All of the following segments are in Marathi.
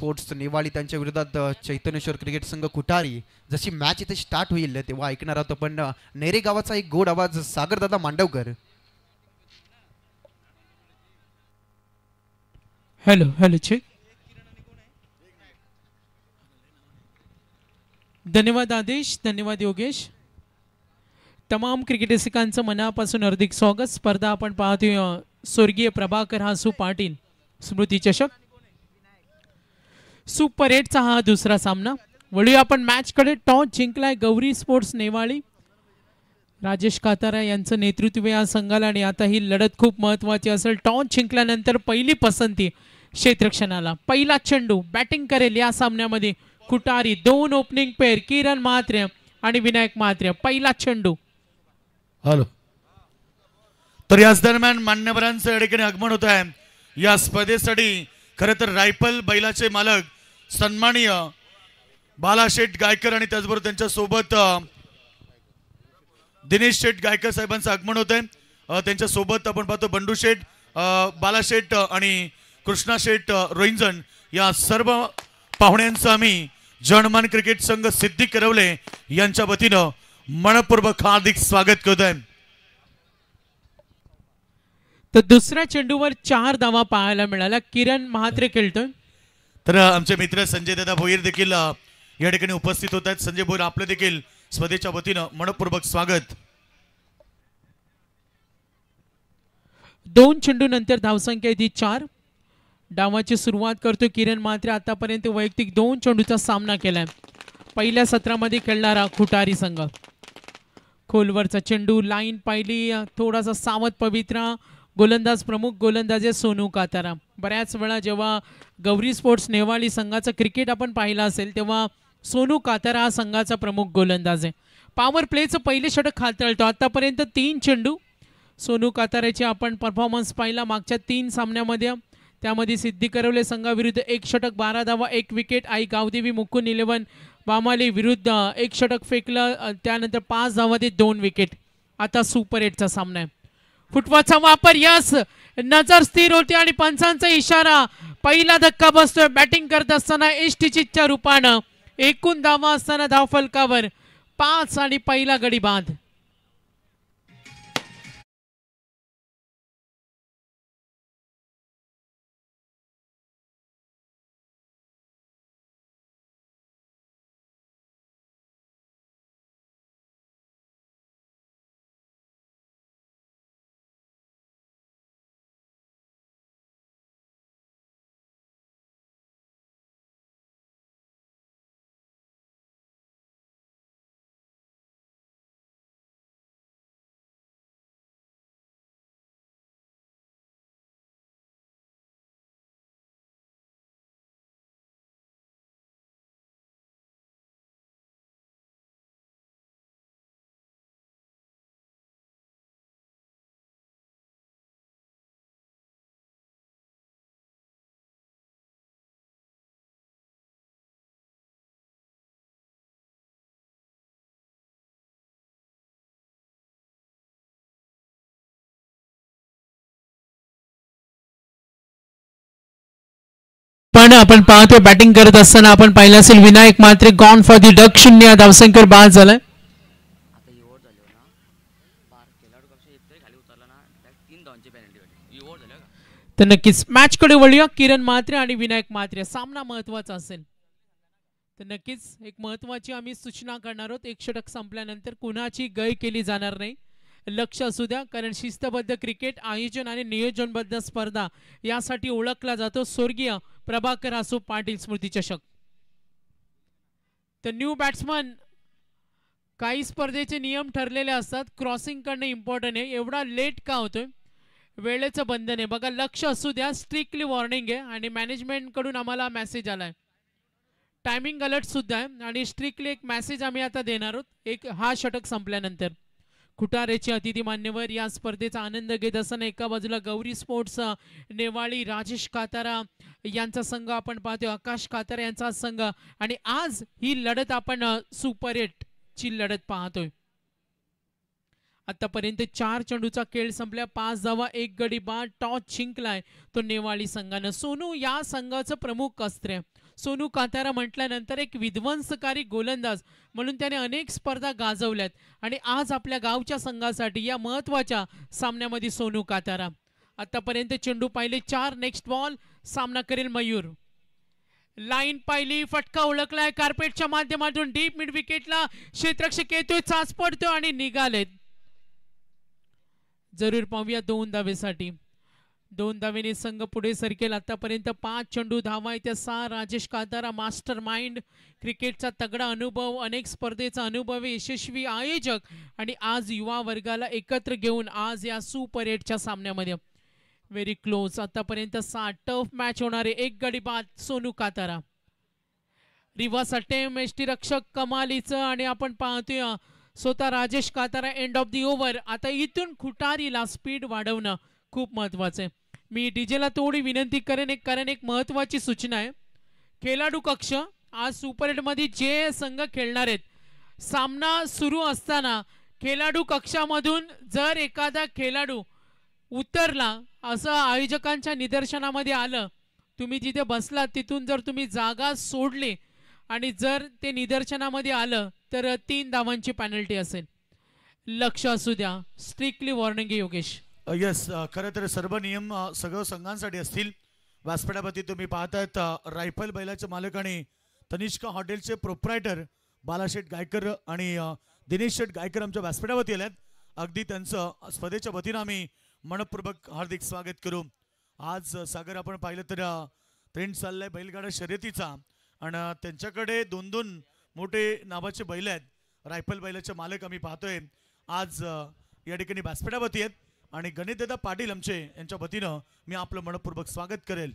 स्पोर्ट्स नेवाळी त्यांच्या विरोधात चैतन्यश्वर क्रिकेट संघ कुठारी जशी मॅच इथे स्टार्ट होईल तेव्हा ऐकणार आहोत पण नेरे गावाचा एक गोड आवाज सागरदादा मांडवकर हॅलो हॅलो चेक धन्यवाद आदेश धन्यवाद योगेश तमाम क्रिकेट रसिकांचं मनापासून हार्दिक स्वागत स्पर्धा आपण पाहतोय स्वर्गीय प्रभाकर हासू पाटील स्मृती चषक सुपर एटचा हा दुसरा सामना वळूया आपण मॅचकडे टॉस जिंकलाय गौरी स्पोर्ट्स नेवाळी राजेश कातारा यांचं नेतृत्व या संघाला आणि आता ही लढत खूप महत्वाची असेल टॉस जिंकल्यानंतर पहिली पसंती क्षेत्रक्षणाला पहिला चेंडू बॅटिंग करेल या सामन्यामध्ये कुटारी दोन ओपनिंग पेअर किरण महात्रे आणि विनायक महात्र्य पहिला चेंडू हॅलो तर याच दरम्यान मान्यवरांचं आगमन होत आहे या स्पर्धेसाठी खरं तर रायफल बैलाचे मालक सन्मानीय बालाशेठ गायकर आणि त्याचबरोबर त्यांच्या सोबत दिनेश शेठ गायकर साहेबांचं आगमन होत आहे सोबत आपण पाहतो बंडू शेठ बालाशेठ आणि कृष्णा शेठ रोहिंजन या सर्व पाहुण्यांचं आम्ही जनमान क्रिकेट संघ सिद्धी करवले यांच्या वतीनं मनपूर्वक हार्दिक स्वागत करत आहे तर दुसऱ्या चेंडूवर चार धावा पाहायला मिळाला किरण महात्रे खेळतोय तर आमचे मित्र संजय दादा भोईर देखील या ठिकाणी उपस्थित होत आहेत संजय भोईर आपलं देखील स्पर्धेच्या वतीनं मनपूर्वक स्वागत दोन चेंडू नंतर धावसंख्या येते चार डावाची सुरुवात करतो किरण मात्रे आतापर्यंत वैयक्तिक दोन चेंडूचा सामना केलाय पहिल्या सत्रामध्ये खेळणारा खुटारी संघ खोलवरचा चेंडू लाईन पाहिली थोडासा सावध पवित्रा गोलंदाज प्रमुख गोलंदाज सोनू काताराम बऱ्याच वेळा जेव्हा गौरी स्पोर्ट्स नेवाली संघाचं क्रिकेट आपण पाहिलं असेल तेव्हा सोनू कातारा हा संघाचा प्रमुख गोलंदाज आहे पॉवर प्लेचं पहिले षटक हाताळतो आतापर्यंत तीन चेंडू सोनू काताराचे आपण परफॉर्मन्स पाहिला मागच्या तीन सामन्यामध्ये त्यामध्ये सिद्धी करवले संघाविरुद्ध एक षटक बारा धावा एक विकेट आई गावदेवी मुकुन इलेवन बामाली विरुद्ध एक षटक फेकलं त्यानंतर पाच धावा ते दोन विकेट आता सुपर एटचा सामना आहे फुटबॉलचा वापर यस नजर स्थिर होती आणि पंचांचा इशारा पहिला धक्का बसतोय बॅटिंग करत असताना एसटीच्या रूपानं एकूण धावा असताना धावफलकावर पाच आणि पहिला गडी बाद आपण आपण पाहतोय बॅटिंग करत असताना आपण पाहिलं असेल Vinayak Matre gone for the duck शून्य धावसंख्येवर बाद झालाय हो हो तर नक्कीच मॅच कडे वळूया किरण मात्रे आणि विनायक मात्रे सामना महत्वाचा असेल तर नक्कीच एक महत्वाची आम्ही सूचना करणार आहोत एक षटक संपल्यानंतर कुणाची गय केली जाणार नाही लक्ष असू द्या कारण शिस्तबद्ध क्रिकेट आयोजन आणि नियोजनबद्ध स्पर्धा यासाठी ओळखला जातो स्वर्गीय प्रभाकर असो पाटील स्मृती चषक तर न्यू बॅट्समन काही स्पर्धेचे नियम ठरलेले असतात क्रॉसिंग करणे इम्पॉर्टंट आहे एवढा लेट का होतोय वेळेचं बंधन आहे बघा लक्ष असू द्या स्ट्रिक्टली वॉर्निंग आहे आणि मॅनेजमेंट कडून आम्हाला मेसेज आलाय टाइमिंग अलर्ट सुद्धा आहे आणि स्ट्रिक्टली एक मेसेज आम्ही आता देणार आहोत एक हा षटक संपल्यानंतर खुटारेची अतिथी मान्यवर या स्पर्धेचा आनंद घेत असताना एका बाजूला गौरी स्पोर्ट्स नेवाळी राजेश कातारा यांचा संघ आपण पाहतो आकाश कातारा यांचा संघ आणि आज ही लढत आपण सुपर एट ची लढत पाहतोय आतापर्यंत चार चेंडूचा खेळ संपला पाच जावा एक गडी बा टॉस जिंकलाय तो नेवाळी संघानं सोनू या संघाचं प्रमुख अस्त्र सोनू कांतारा म्हटल्यानंतर एक विध्वंसकारी गोलंदाज म्हणून त्याने अनेक स्पर्धा गाजवल्यात आणि आज आपल्या गावच्या संघासाठी या महत्वाच्या सामन्यामध्ये सोनू कातारा आतापर्यंत चेंडू पाहिले चार नेक्स्ट बॉल सामना करेल मयूर लाईन पाहिली फटका ओळखलाय कार्पेटच्या माध्यमातून डीप मिड विकेटला क्षेत्रक्षक येतोय चाच पडतोय आणि निघालेत जरूर पाहूया दोन दावेसाठी दोन धावेने संघ पुढे सरकेल आतापर्यंत पाच चेंडू धावा येत्या सहा राजेश कातारा मास्टर माइंड क्रिकेटचा तगडा अनुभव अनेक स्पर्धेचा अनुभव यशस्वी आयोजक आणि आज युवा वर्गाला एकत्र घेऊन आज या सुपरेडच्या सामन्यामध्ये व्हेरी क्लोज आतापर्यंत सहा टफ मॅच होणारे एक गडी बाद सोनू कातारा रिव्हर्स अटेम एसटी रक्षक कमालीचं आणि आपण पाहतोय स्वतः Rajesh Katara end of the over आता इथून खुटारीला स्पीड वाढवणं खूप महत्वाचं आहे मी डीजेला थोडी विनंती करेन एक कारण एक महत्त्वाची सूचना आहे खेळाडू कक्ष आज सुपर मध्ये जे संघ खेळणार आहेत सामना सुरू असताना खेळाडू कक्षामधून जर एखादा खेळाडू उतरला असं आयोजकांच्या निदर्शनामध्ये आलं तुम्ही जिथे बसलात तिथून जर तुम्ही जागा सोडली आणि जर ते निदर्शनामध्ये आलं तर तीन धावांची पॅनल्टी असेल लक्ष असू द्या स्ट्रिक्टली वॉर्निंग योगेश यस खर तर सर्व नियम सगळं संघांसाठी असतील व्यासपीठापती तुम्ही पाहतायत रायफल बैलाचे मालक आणि तनिष्का हॉटेलचे प्रोप्रायटर बालाशेठ गायकर आणि दिनेश शेठ गायकर आमच्या व्यासपीठावरती आल्यात अगदी त्यांचं स्पर्धेच्या वतीनं आम्ही मनपूर्वक हार्दिक स्वागत करू आज सागर आपण पाहिलं तर ट्रेंड चाललाय बैलगाडा शर्यतीचा आणि त्यांच्याकडे दोन दोन मोठे नावाचे बैल आहेत रायफल बैलाचे मालक आम्ही पाहतोय आज या ठिकाणी व्यासपीठावरती आहेत आणि गणितदा पाटील आमचे यांच्या वतीनं मी आपलं मनपूर्वक स्वागत करेल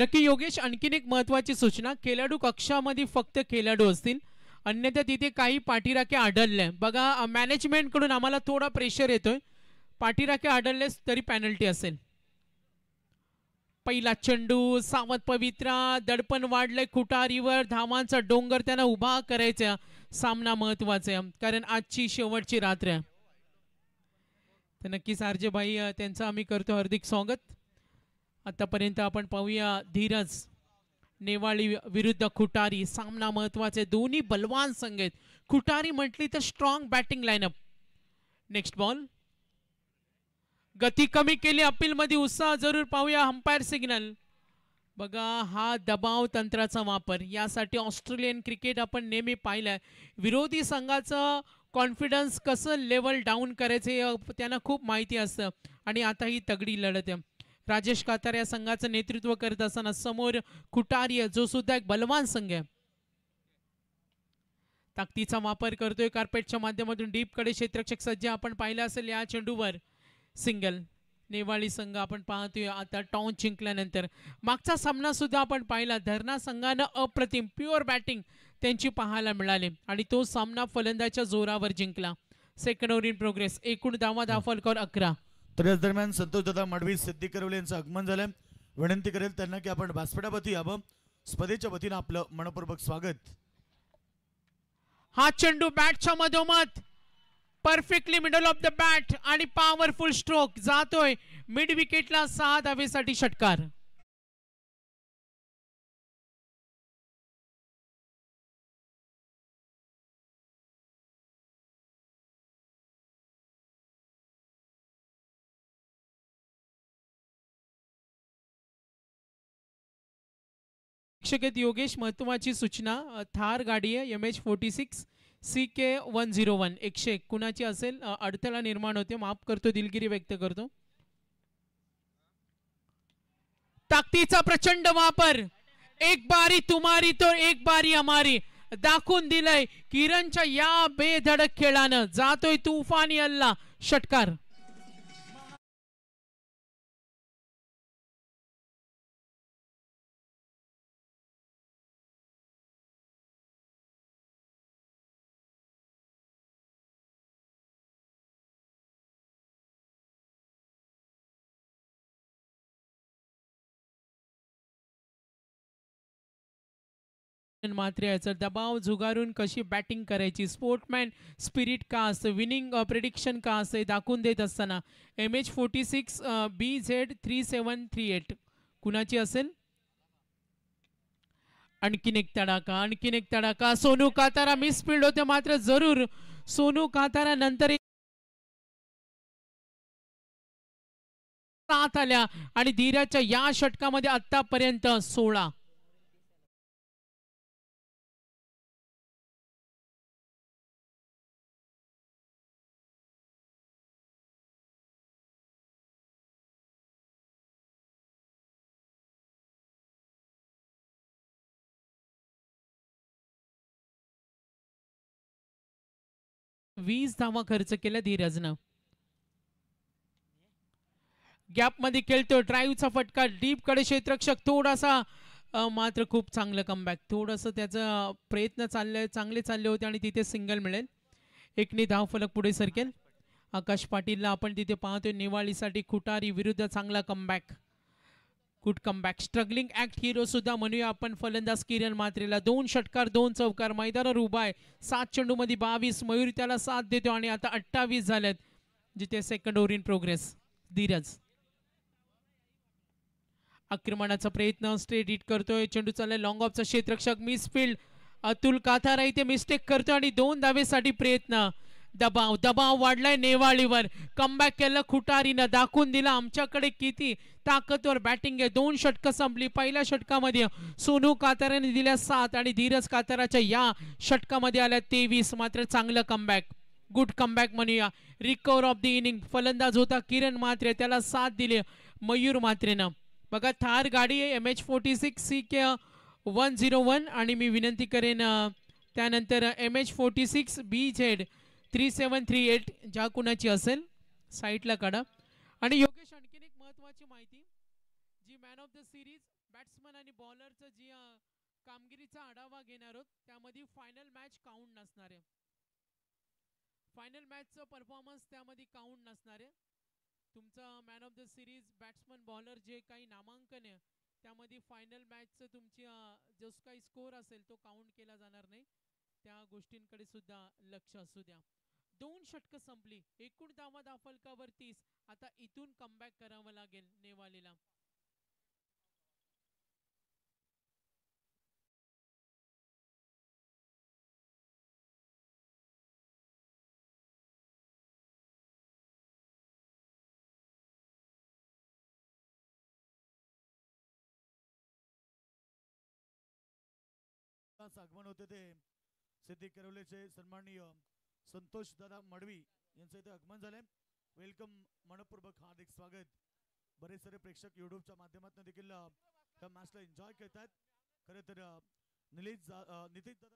नक्की योगेश आणखीन एक महत्वाची सूचना खेळाडू कक्षामध्ये फक्त खेळाडू असतील अन्यथा तिथे काही पाठीराखे आढळले बघा मॅनेजमेंट कडून आम्हाला थोडा प्रेशर येतोय पाठीराखे आढळलेस तरी पॅनल्टी असेल पहिला चंडू सावत पवित्रा दडपण वाढलंय खुटारीवर धावांचा डोंगर त्यांना उभा करायचा सामना महत्वाचा आहे कारण आजची शेवटची रात्र आहे तर नक्कीच भाई त्यांचं आम्ही करतो हार्दिक स्वागत आतापर्यंत आपण पाहूया धीरज नेवाळी विरुद्ध खुटारी सामना महत्वाचे दोन्ही बलवान संघ आहेत खुटारी म्हटली तर strong batting lineup next ball गती कमी केली अपीलमध्ये उत्साह जरूर पाहूया अंपायर सिग्नल बघा हा दबाव तंत्राचा वापर यासाठी ऑस्ट्रेलियन क्रिकेट आपण नेहमी पाहिलाय विरोधी संघाचं कॉन्फिडन्स कसं लेवल डाऊन करायचं त्यांना खूप माहिती असतं आणि आता ही तगडी लढत आहे राजेश कातार या संघाचं नेतृत्व करत असताना समोर जो सुद्धा एक बलवान संघ आहे ताकदीचा वापर करतोय कार्पेटच्या माध्यमातून कडे क्षेत्रक्षक सज्ज आपण पाहिलं असेल या चेंडूवर सिंगल नेवाळी संघ आपण पाहतोय आता टॉन जिंकल्यानंतर मागचा सामना सुद्धा आपण पाहिला धरणा संघानं अप्रतिम प्युअर बॅटिंग त्यांची पाहायला मिळाले आणि तो सामना फलंदाच्या जोरावर जिंकला सेकंड ओव्हर इन प्रोग्रेस एकूण दावा धाफलकावर अकरा तर याच दरम्यान संतोषदादा दादा सिद्धी करवले यांचं आगमन झालं विनंती करेल त्यांना की आपण व्यासपीठापती यावं स्पर्धेच्या वतीनं आपलं मनपूर्वक स्वागत हा चेंडू बॅटच्या मधोमध perfectly middle of the bat आणि पॉवरफुल स्ट्रोक जातोय मिड विकेटला सहा धावेसाठी षटकार शिक्षक आहेत योगेश महत्वाची सूचना थार गाडी आहे M H forty six C K one zero one एकशे एक कुणाची असेल अडथळा निर्माण होते माफ करतो दिलगिरी व्यक्त करतो ताकदीचा प्रचंड वापर एक बारी तुमारी तो एक बारी अमारी दाखवून दिलंय किरणच्या या बेधडक खेळानं जातोय तुफानी अल्ला षटकार मात्र याचा दबाव झुगारून कशी बॅटिंग करायची स्पोर्टमॅन स्पिरिट का असतं विनिंग प्रिडिक्शन का असं दाखवून देत असताना M H forty six B Z three seven three eight कुणाची असेल आणखीन एक तडाखा आणखीन एक तडाखा सोनू कातारा मिस फील्ड होते मात्र जरूर सोनू कातारा नंतर आल्या आणि धीराच्या या षटकामध्ये आतापर्यंत सोळा वीस धावा खर्च केल्या धीरजनं गॅपमध्ये खेळतो ड्राईव्हचा फटका डीप कडे क्षेत्रक्षक थोडासा मात्र खूप चांगलं कमबॅक थोडंसं त्याचा प्रयत्न चालले चांगले चालले होते आणि तिथे सिंगल मिळेल एकने धाव फलक पुढे सरकेल आकाश पाटीलला आपण तिथे पाहतोय निवाळीसाठी खुटारी विरुद्ध चांगला comeback good come back struggling act hero सुद्धा म्हणूया आपण फलंदाज किरण मात्रेला दोन षटकार दोन चौकार मैदानावर उभा आहे सात मध्ये बावीस मयूर त्याला साथ देतो आणि आता अठ्ठावीस झालेत जिथे second over in progress Dheeraj आक्रमणाचा प्रयत्न स्ट्रेट हिट करतोय चेंडू चाललाय लॉंग ऑफचा क्षेत्रक्षक मिसफिल्ड अतुल काथारा इथे मिस्टेक करतो आणि दोन दावेसाठी प्रयत्न दबाव दबाव वाढलाय नेवाळीवर कमबॅक केलं खुटारीनं दाखवून दिला आमच्याकडे किती ताकदवर बॅटिंग आहे दोन षटकं संपली पहिल्या षटकामध्ये सोनू काताराने दिल्या सात आणि धीरज काताराच्या या षटकामध्ये आल्या तेवीस मात्र चांगलं कमबॅक गुड कमबॅक म्हणूया रिकवर ऑफ द इनिंग फलंदाज होता किरण मात्रे त्याला साथ दिले मयूर मात्रेनं बघा थार गाडी आहे M H forty six C K one zero one आणि मी विनंती करेन त्यानंतर M H forty six B Z three seven three eight ज्या कुणाची असेल साईटला काढा आणि योगेश आणखीन एक महत्वाची माहिती जी man of the series batsman आणि बॉलरचं जी कामगिरीचा आढावा घेणार आहोत त्यामध्ये फायनल मॅच काउंट नसणार आहे फायनल मॅचचं परफॉर्मन्स त्यामध्ये काउंट नसणार आहे तुमचा man of the series batsman bowler जे काही नामांकन आहे त्यामध्ये फायनल मॅचचं तुमची जो काही स्कोअर असेल तो काउंट केला जाणार नाही त्या गोष्टींकडे सुद्धा लक्ष असू द्या दोन षटकं संपली एकूण धावा दाफलकावर तीस आता इथून कमबॅक करावं लागेल नेवालीला आगमन होते ते सिद्धी करवलेचे सन्माननीय संतोष दादा मडवी यांचं इथे आगमन झालंय वेलकम मनपूर्वक हार्दिक स्वागत बरेच सारे प्रेक्षक युट्यूबच्या माध्यमातून देखील या मॅचला एन्जॉय करत आहेत खरं तर निलेश नितीश दादा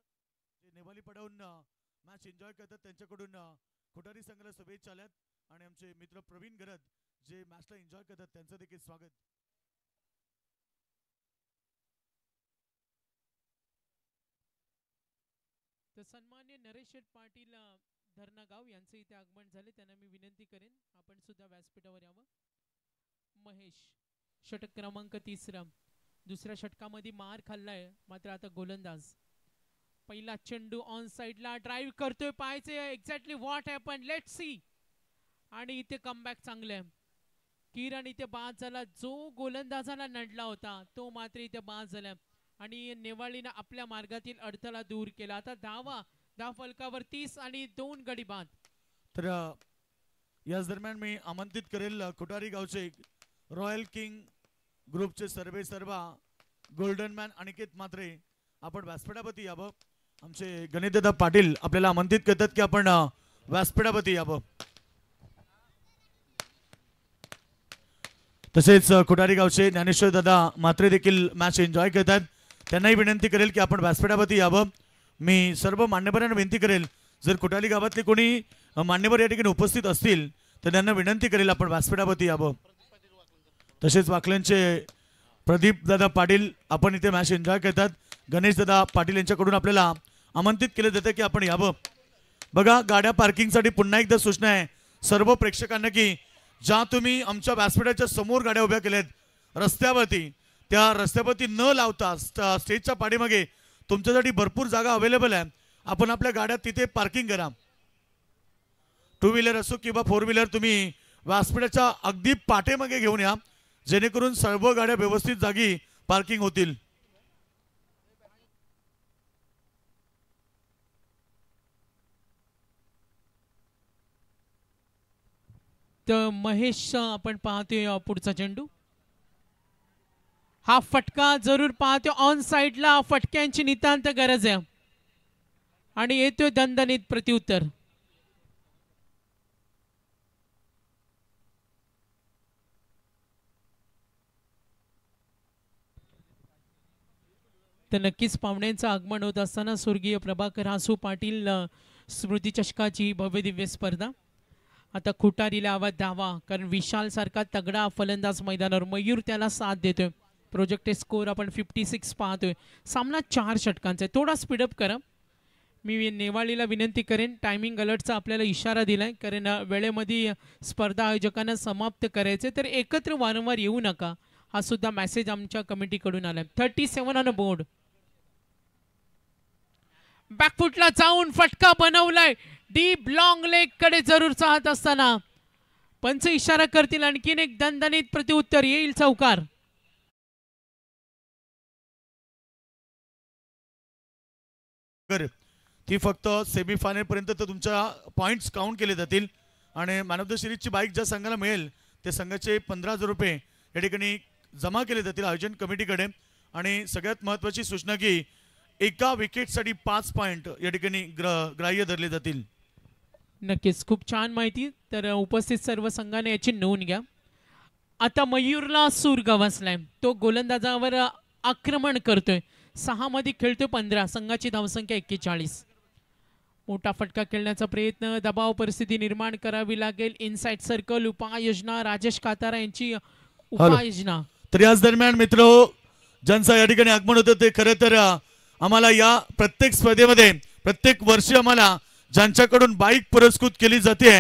जे नेवाली पडावून मॅच एन्जॉय करतात त्यांच्याकडून खुटारी संघाला शुभेच्छा आल्यात आणि आमचे मित्र प्रवीण गरद जे मॅचला एन्जॉय करतात त्यांचं देखील स्वागत तर सन्मान्य नरेश पाटील धरणगाव यांचं इथे आगमन झाले त्यांना मी विनंती करेन आपण सुद्धा व्यासपीठावर यावं महेश षटक क्रमांक तिसरा दुसऱ्या षटकामध्ये मार खाल्लाय मात्र आता गोलंदाज पहिला चेंडू ऑन साईडला ड्राईव्ह करतोय पाहायचे exactly what happen let see आणि इथे कमबॅक चांगलं आहे किरण इथे बाद झाला जो गोलंदाजाला नडला होता तो मात्र इथे बाद झाला आणि नेवाळीनं आपल्या मार्गातील अडथळा दूर केला आता धावा दहा फलकावर तीस आणि दोन गडी बांध तर याच दरम्यान मी आमंत्रित करेल खुटारी गावचे रॉयल किंग ग्रुपचे सर्वे सर्वा गोल्डन मॅन अनिकेत मात्रे आपण व्यासपीठापती यावं आमचे गणितदा पाटील आपल्याला आमंत्रित करतात की आपण व्यासपीठापती यावं तसेच खुटारी गावचे ज्ञानेश्वर दादा मात्रे देखील मॅच एन्जॉय करतात त्यांनाही विनंती करेल की आपण व्यासपीठावरती यावं मी सर्व मान्यवरांना विनंती करेल जर कुटाली गावातले कोणी मान्यवर या ठिकाणी उपस्थित असतील तर त्यांना विनंती करेल आपण व्यासपीठावरती यावं तसेच वाकल्यांचे प्रदीपदादा पाटील आपण इथे मॅच एन्जॉय करतात गणेशदादा पाटील यांच्याकडून आपल्याला आमंत्रित केलं जातं की आपण यावं बघा गाड्या पार्किंगसाठी पुन्हा एकदा सूचना आहे सर्व प्रेक्षकांना की ज्या तुम्ही आमच्या व्यासपीठाच्या समोर गाड्या उभ्या केल्या आहेत रस्त्यावरती त्या रस्त्यावरती न लावता स्टेजच्या पाठीमागे तुमच्यासाठी भरपूर जागा अवेलेबल आहे आपण आपल्या गाड्या तिथे पार्किंग करा टू व्हीलर असो किंवा फोर व्हीलर तुम्ही व्यासपीठाच्या अगदी पाठीमागे घेऊन या जेणेकरून सर्व गाड्या व्यवस्थित जागी पार्किंग होतील तर महेश आपण पाहतोय पुढचा चेंडू हा फटका जरूर पाहतो ऑन साईडला फटक्यांची नितांत गरज आहे आणि येतोय दणदणीत प्रत्युत्तर तर नक्कीच पाहुण्यांचं आगमन होत असताना स्वर्गीय प्रभाकर हासू पाटील स्मृती चषकाची दिव्य स्पर्धा आता खुटारीला आवाज द्यावा कारण विशाल सारखा तगडा फलंदाज मैदानावर मयूर त्याला साथ देतोय प्रोजेक्ट स्कोर आपण फिफ्टी सिक्स पाहतोय सामना चार षटकांचा आहे थोडा स्पीडअप करा मी नेवाळीला विनंती करेन टायमिंग अलर्टचा आपल्याला इशारा दिला कारण वेळेमध्ये स्पर्धा आयोजकांना समाप्त करायचे तर एकत्र वारंवार येऊ नका हा सुद्धा मेसेज आमच्या कमिटीकडून आला आहे थर्टी सेवन ऑन बोर्ड बॅकफुटला जाऊन फटका बनवलाय डीप लॉंग लेग कडे जरूर चाहत असताना पंच इशारा करतील आणखीन एक दणदणीत प्रतिउत्तर येईल चौकार ती फक्त पर्यंत तर तुमच्या पॉईंट्स काउंट केले जातील आणि मॅन ऑफ द ची बाईक ज्या संघाला मिळेल त्या संघाचे पंधरा हजार रुपये या ठिकाणी जमा केले जातील आयोजन कमिटीकडे आणि सगळ्यात महत्वाची सूचना की एका विकेटसाठी पाच पॉईंट या ठिकाणी ग्र ग्राह्य धरले जातील नक्कीच खूप छान माहिती तर उपस्थित सर्व संघाने याची नोंद घ्या आता मयूरला सूर गवसलाय तो गोलंदाजावर आक्रमण करतोय मध्ये खेळतो पंधरा संघाची धावसंख्या एक्केचाळीस मोठा फटका खेळण्याचा प्रयत्न दबाव परिस्थिती निर्माण करावी लागेल इनसाइड सर्कल उपाययोजना राजेश कातारा यांची उपाययोजना तर याच दरम्यान मित्र हो, ज्यांचं या ठिकाणी आगमन होत ते खरं तर आम्हाला या प्रत्येक स्पर्धेमध्ये प्रत्येक वर्षी आम्हाला ज्यांच्याकडून बाईक पुरस्कृत केली जाते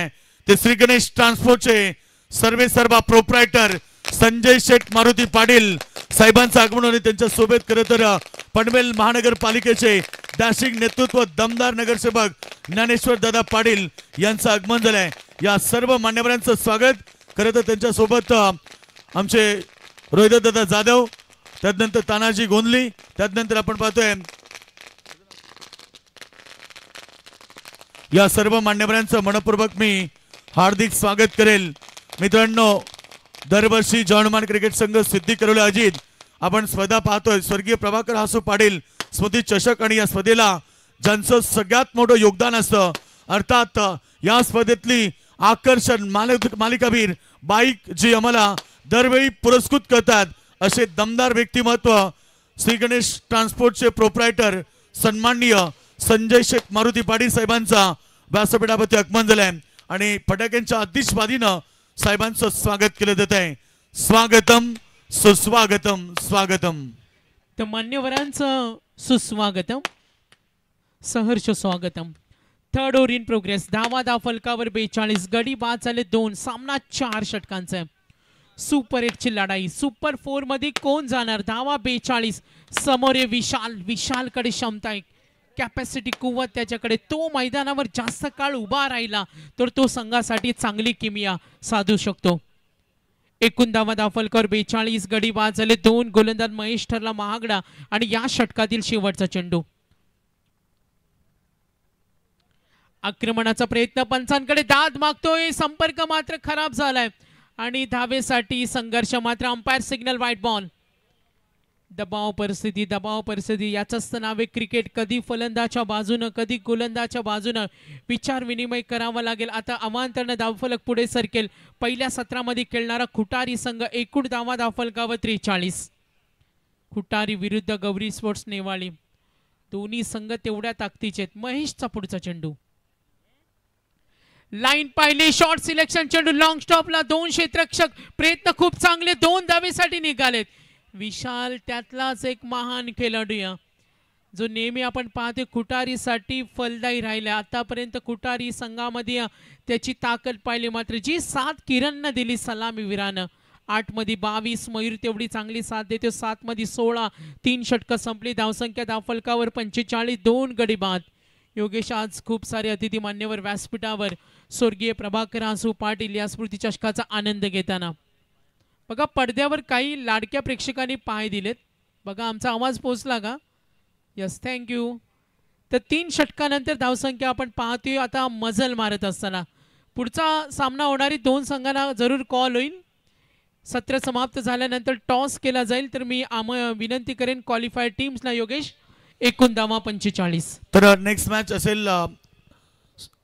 ते श्री गणेश ट्रान्सपोर्टचे सर्वे सर्वा प्रोप्रायटर संजय शेठ मारुती पाटील साहेबांचं आगमन आणि त्यांच्या सोबत खरं तर पनवेल महानगरपालिकेचे दाशिक नेतृत्व दमदार नगरसेवक ज्ञानेश्वर दादा पाटील यांचं आगमन झालंय या सर्व मान्यवरांचं स्वागत खरं तर सोबत आमचे दादा जाधव त्यानंतर तानाजी गोंधली त्यानंतर आपण पाहतोय या सर्व मान्यवरांचं मनपूर्वक मी हार्दिक स्वागत करेल मित्रांनो दरवर्षी जॉनमान क्रिकेट संघ सिद्धी करवले अजित आपण स्पर्धा पाहतोय स्वर्गीय प्रभाकर हासू पाटील स्मृती चषक आणि या स्पर्धेला ज्यांचं सगळ्यात मोठं योगदान असतं अर्थात या स्पर्धेतली आकर्षण मालिकावीर बाईक जी आम्हाला दरवेळी पुरस्कृत करतात असे दमदार व्यक्तिमत्व श्री गणेश ट्रान्सपोर्टचे प्रोपरायटर सन्माननीय संजय शेख मारुती पाटील साहेबांचा व्यासपीठावरती आगमन झालंय आणि फटाक्यांच्या अतिशवादीनं साहेबांचं स्वागत केलं जात आहे स्वागतम सुस्वागतम स्वागतम तर मान्यवरांचं सुस्वागतम सहर्ष स्वागतम थर्ड ओर इन प्रोग्रेस धावा दहा फलकावर बेचाळीस गडी बाद झाले दोन सामना चार षटकांचा सुपर ची लढाई सुपर फोर मध्ये कोण जाणार धावा बेचाळीस समोर विशाल विशालकडे क्षमता आहे कॅपॅसिटी कुवत त्याच्याकडे तो मैदानावर जास्त काळ उभा राहिला तर तो संघासाठी चांगली किमिया साधू शकतो एकूण धावा दाफलकर बेचाळीस गडी बाद झाले दोन गोलंदाज महेश ठरला महागडा आणि या षटकातील शेवटचा चेंडू आक्रमणाचा प्रयत्न पंचांकडे दाद मागतोय संपर्क मात्र खराब झालाय आणि धावेसाठी संघर्ष मात्र अंपायर सिग्नल व्हाईट बॉल दबाव परिस्थिती दबाव परिस्थिती याचंच नाव आहे क्रिकेट कधी फलंदाच्या बाजूनं कधी गोलंदाच्या बाजूनं विचार विनिमय करावा लागेल आता अमांतरनं धावफलक पुढे सरकेल पहिल्या सत्रामध्ये खेळणारा खुटारी संघ एकूण दावा धावफलकावर त्रेचाळीस खुटारी विरुद्ध गौरी स्पोर्ट्स नेवाळी दोन्ही संघ तेवढ्या ताकदीचे आहेत महेशचा पुढचा चेंडू लाईन पाहिले शॉर्ट सिलेक्शन चेंडू लॉंग स्टॉपला दोन क्षेत्रक्षक प्रयत्न खूप चांगले दोन धावेसाठी निघालेत विशाल त्यातलाच एक महान खेळाडू जो नेहमी आपण पाहतो खुटारीसाठी फलदायी राहिला आतापर्यंत कुटारी संघामध्ये त्याची ताकद पाहिली मात्र जी सात किरणनं दिली सलामी आठ मध्ये बावीस मयूर तेवढी चांगली साथ सात मध्ये सोळा तीन षटक संपली धावसंख्या धावफलकावर पंचेचाळीस दोन गडी बाद योगेश आज खूप सारे अतिथी मान्यवर व्यासपीठावर स्वर्गीय प्रभाकर आसू पाटील या स्मृती चषकाचा आनंद घेताना बघा पडद्यावर काही लाडक्या प्रेक्षकांनी पाय दिलेत बघा आमचा आवाज पोचला का यस थँक्यू तर तीन षटकानंतर धावसंख्या आपण पाहतोय आता मजल मारत असताना पुढचा सामना होणारी दोन संघांना जरूर कॉल होईल सत्र समाप्त झाल्यानंतर टॉस केला जाईल तर मी आम विनंती करेन क्वालिफाय टीम्सला योगेश एकूण धावा पंचेचाळीस तर नेक्स्ट uh, मॅच असेल uh,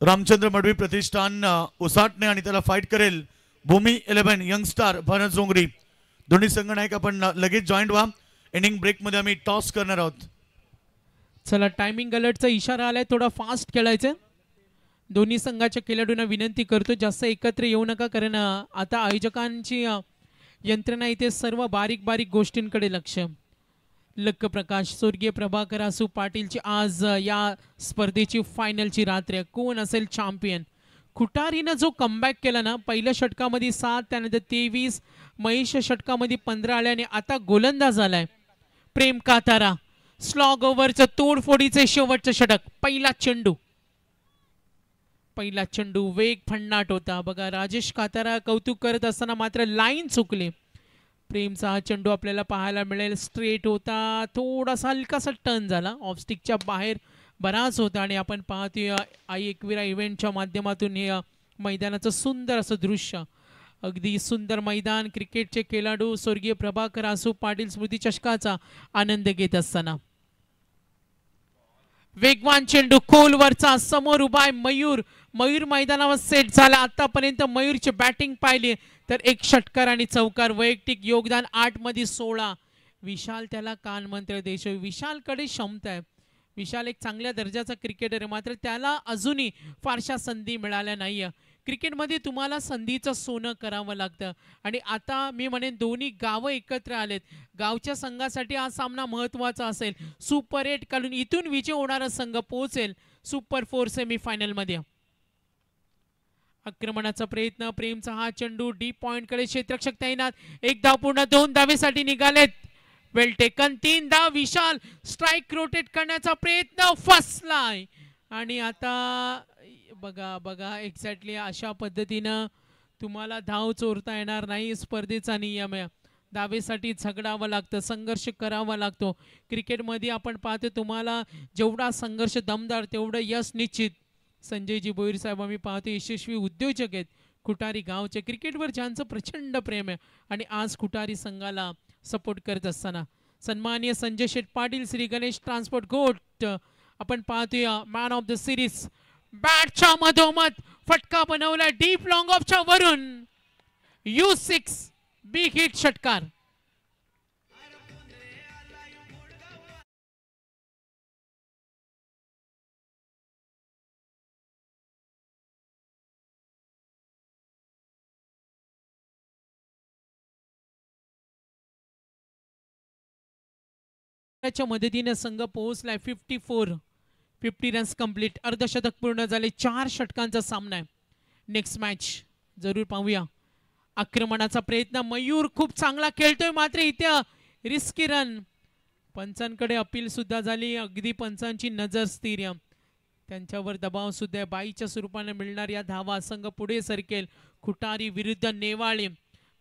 रामचंद्र मडवी प्रतिष्ठान उसाटणे uh, आणि त्याला फाईट करेल भूमी यंग स्टार भरत जोंगरी दोन्ही संघ संघनायक आपण लगेच जॉईंट व्हा एंडिंग मध्ये आम्ही टॉस करणार आहोत चला टायमिंग अलर्टचा इशारा आलाय थोडा फास्ट खेळायचं दोन्ही संघाच्या खेळाडूंना विनंती करतो जास्त एकत्र येऊ नका कारण आता आयोजकांची यंत्रणा इथे सर्व बारीक बारीक गोष्टींकडे लक्ष लक्क प्रकाश स्वर्गीय प्रभाकर आसू पाटीलची आज या स्पर्धेची फायनलची रात्र कोण असेल चॅम्पियन खुटारीनं जो कमबॅक केला ना पहिल्या षटकामध्ये सात त्यानंतर तेवीस महेश षटकामध्ये पंधरा आले आणि आता गोलंदाज आलाय प्रेम कातारा स्लॉग ओव्हरचं तोडफोडीचे शेवटचं षटक पहिला चेंडू पहिला चेंडू वेग फन्नाट होता बघा राजेश कातारा कौतुक करत असताना मात्र लाईन चुकले प्रेमचा हा चेंडू आपल्याला पाहायला मिळेल स्ट्रेट होता थोडासा हलकासा टर्न झाला ऑफस्टिकच्या बाहेर बराच होता आणि आपण पाहतोय आई एकविरा इव्हेंटच्या माध्यमातून हे मैदानाचं सुंदर असं दृश्य अगदी सुंदर मैदान क्रिकेटचे खेळाडू स्वर्गीय प्रभाकर आसू पाटील स्मृती चषकाचा आनंद घेत असताना वेगवान चेंडू वरचा समोर उभाय मयूर मयूर मैदानावर सेट झाला आतापर्यंत मयूरचे बॅटिंग पाहिले तर एक षटकार आणि चौकार वैयक्तिक योगदान आठ मध्ये सोळा विशाल त्याला कान मंत्र देश विशालकडे क्षमता आहे विशाल एक चांगल्या दर्जाचा क्रिकेटर आहे मात्र त्याला अजूनही फारशा संधी मिळाल्या नाही क्रिकेटमध्ये तुम्हाला संधीचं सोनं करावं लागतं आणि आता मी म्हणेन दोन्ही गावं एकत्र आलेत गावच्या संघासाठी हा सामना महत्त्वाचा असेल सुपर एट काढून इथून विजय होणारा संघ पोहोचेल सुपर फोर सेमीफायनलमध्ये आक्रमणाचा प्रयत्न प्रेमचा हा चंडू डी कडे क्षेत्रक्षक तैनात एक धाव पूर्ण दोन धावेसाठी निघालेत वेल टेकन तीन धाव विशाल स्ट्राईक रोटेट करण्याचा प्रयत्न फसलाय आणि आता बघा बघा एक्झॅक्टली अशा पद्धतीनं तुम्हाला धाव चोरता येणार नाही स्पर्धेचा नियम आहे धावेसाठी झगडावं लागतं संघर्ष करावा लागतो क्रिकेटमध्ये आपण पाहतो तुम्हाला जेवढा संघर्ष दमदार तेवढं यश निश्चित संजयजी बोईर साहेब आम्ही पाहतो यशस्वी उद्योजक आहेत कुटारी गावचे क्रिकेटवर ज्यांचं प्रचंड प्रेम आहे आणि आज कुटारी संघाला सपोर्ट करत असताना सन्मान्य संजय शेठ पाटील श्री गणेश ट्रान्सपोर्ट गोट आपण पाहतोया मॅन ऑफ द सिरीज बॅटच्या मधोमध फटका बनवला डीप लॉंग ऑफच्या वरून यू सिक्स बी हिट षटकार मदतीने संघ पोहोचलाय fifty four fifty runs complete अर्धशतक पूर्ण झाले चार षटकांचा सामना आहे नेक्स्ट मॅच जरूर पाहूया आक्रमणाचा प्रयत्न मयूर खूप चांगला खेळतोय मात्र इथे रिस्की रन पंचांकडे अपील सुद्धा झाली अगदी पंचांची नजर स्थिर त्यांच्यावर दबाव सुद्धा बाईच्या स्वरूपाने मिळणार या धावा संघ पुढे सरकेल खुटारी विरुद्ध नेवाळे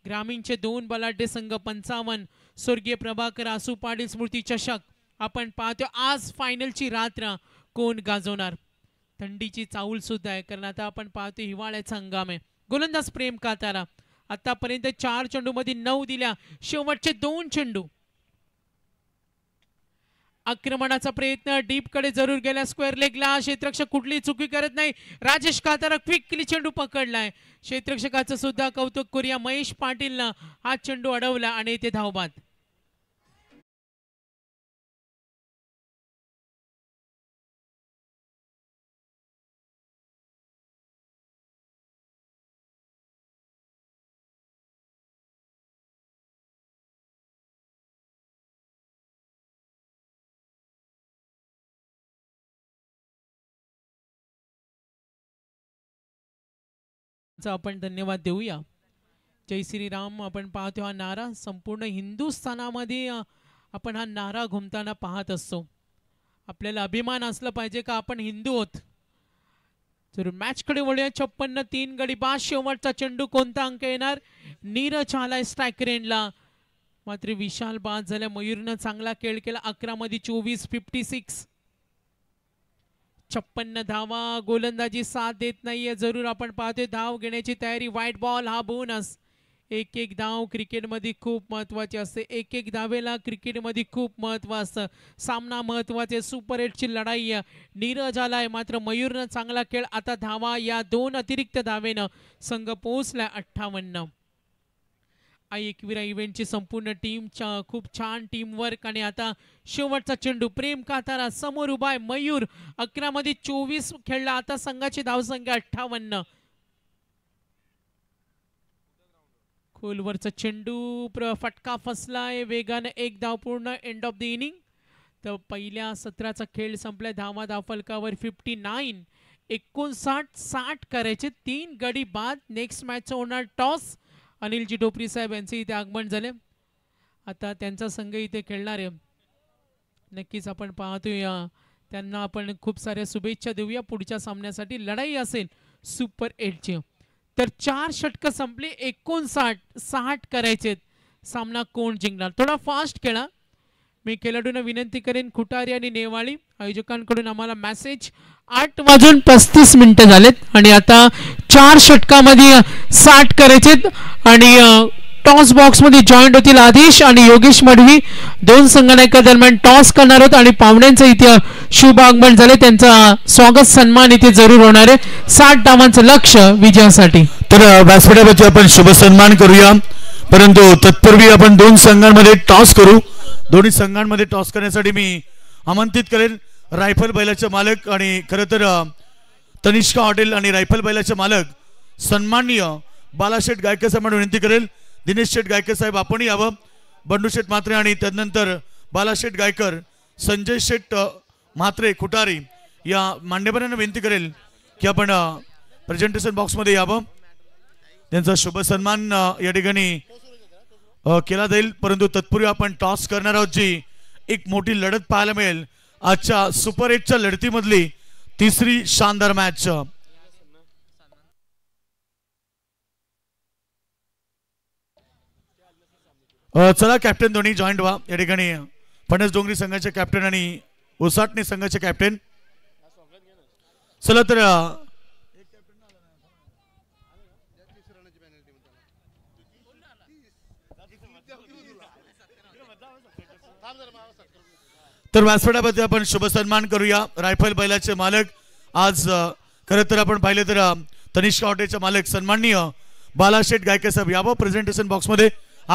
ग्रामीणचे दोन बलाढ्य संघ पंचावन्न स्वर्गीय प्रभाकर आसू पाटील स्मृती चषक आपण पाहतो आज फायनलची रात्र कोण गाजवणार थंडीची चाऊल सुद्धा आहे कारण आता आपण पाहतो हिवाळ्याचा हंगाम आहे गोलंदाज प्रेम कातारा आतापर्यंत चार चेंडूमध्ये नऊ दिल्या शेवटचे दोन चेंडू आक्रमणाचा प्रयत्न डीप कडे जरूर गेला स्क्वेअर लेगला क्षेत्रक्षक कुठली चुकी करत नाही राजेश कातारा क्विकली चेंडू पकडलाय क्षेत्रक्षकाचं सुद्धा कौतुक कुरिया महेश पाटीलनं हा चेंडू अडवला आणि ते धावबाद चा आपण धन्यवाद देऊया जय श्रीराम आपण पाहतो हा नारा संपूर्ण हिंदुस्थानामध्ये आपण हा नारा घुमताना पाहत असतो आपल्याला अभिमान असला पाहिजे का आपण हिंदू आहोत तर मॅचकडे वळूया छप्पन्न तीन गडी बा शेवटचा चेंडू कोणता अंक येणार नीरज आलाय स्ट्राईक मात्र विशाल बाद झाल्या मयूरनं चांगला खेळ केला मध्ये चोवीस फिफ्टी सिक्स छप्पन्न धावा गोलंदाजी साथ देत नाहीये जरूर आपण पाहतोय धाव घेण्याची तयारी व्हाईट बॉल हा बोनस एक एक धाव क्रिकेटमध्ये खूप महत्वाचे असते एक एक धावेला क्रिकेटमध्ये खूप महत्व असतं सामना महत्त्वाचे सुपर ची लढाई नीरज आलाय मात्र मयूरनं चांगला खेळ आता धावा या दोन अतिरिक्त धावेनं संघ पोहोचलाय अठ्ठावन्न एकविरा इव्हेंटची संपूर्ण टीम खूप छान टीमवर्क आणि आता शेवटचा चेंडू प्रेम कातारा समोर उभाय मयूर अकरा मध्ये चोवीस खेळला आता संघाची धावसंख्या अठ्ठावन्न खोलवरचा चेंडू फटका फसलाय वेगानं एक धाव पूर्ण एंड ऑफ द इनिंग तर पहिल्या सत्राचा खेळ संपलाय धावा फलकावर फिफ्टी नाईन एकोणसाठ साठ करायचे तीन गडी बाद नेक्स्ट मॅच होणार टॉस अनिलजी टोपरी साहेब यांचे इथे आगमन झाले आता त्यांचा संघ इथे खेळणार आहे नक्कीच आपण पाहतोय त्यांना आपण खूप साऱ्या शुभेच्छा देऊया पुढच्या सामन्यासाठी लढाई असेल सुपर एटची तर चार षटक संपले एकोणसाठ साठ करायचे सामना कोण जिंकणार थोडा फास्ट खेळा मी खेळाडूंना विनंती करेन खुटारी आणि नेवाळी आयोजकांकडून आम्हाला मॅसेज आठ वाजून पस्तीस मिनिटं झालेत आणि आता चार षटकामध्ये साठ करायचेत आणि टॉस बॉक्समध्ये जॉईंट होतील आदेश आणि योगेश मडवी दोन एका दरम्यान टॉस करणार आहेत आणि पाहुण्यांचं इथे शुभ आगमन झाले त्यांचा स्वागत सन्मान इथे जरूर होणार आहे साठ डावांचं लक्ष विजयासाठी तर व्यासपीठावरती आपण शुभ सन्मान करूया परंतु तत्पूर्वी आपण दोन संघांमध्ये टॉस करू दोन्ही संघांमध्ये टॉस करण्यासाठी मी आमंत्रित करेन रायफल बैलाचे मालक आणि खरं तर तनिष्का हॉटेल आणि रायफल बैलाचे मालक सन्माननीय बालाशेठ गायके म्हणून विनंती करेल दिनेश शेठ गायकर साहेब आपण यावं बंडू शेठ म्हात्रे आणि त्यानंतर बालाशेठ गायकर संजय शेठ म्हात्रे खुटारी या मान्यवरांना विनंती करेल की आपण प्रेझेंटेशन बॉक्समध्ये यावं त्यांचा शुभ सन्मान या ठिकाणी केला जाईल परंतु तत्पूर्वी आपण टॉस करणार आहोत जी एक मोठी लढत पाहायला मिळेल आजच्या सुपर एटच्या लढतीमधली तिसरी शानदार मॅच चला कॅप्टन धोनी जॉईंट व्हा या ठिकाणी फणस डोंगरी संघाचे कॅप्टन आणि उसाटणे संघाचे कॅप्टन चला तर तर व्यासपीठाबद्दल आपण शुभ सन्मान करूया रायफल बैलाचे मालक आज खर तर आपण पाहिले तर तनिष्का हॉटेलचे मालक सन्माननीय बालाशेठ गायके साहेब यावं प्रेझेंटेशन बॉक्समध्ये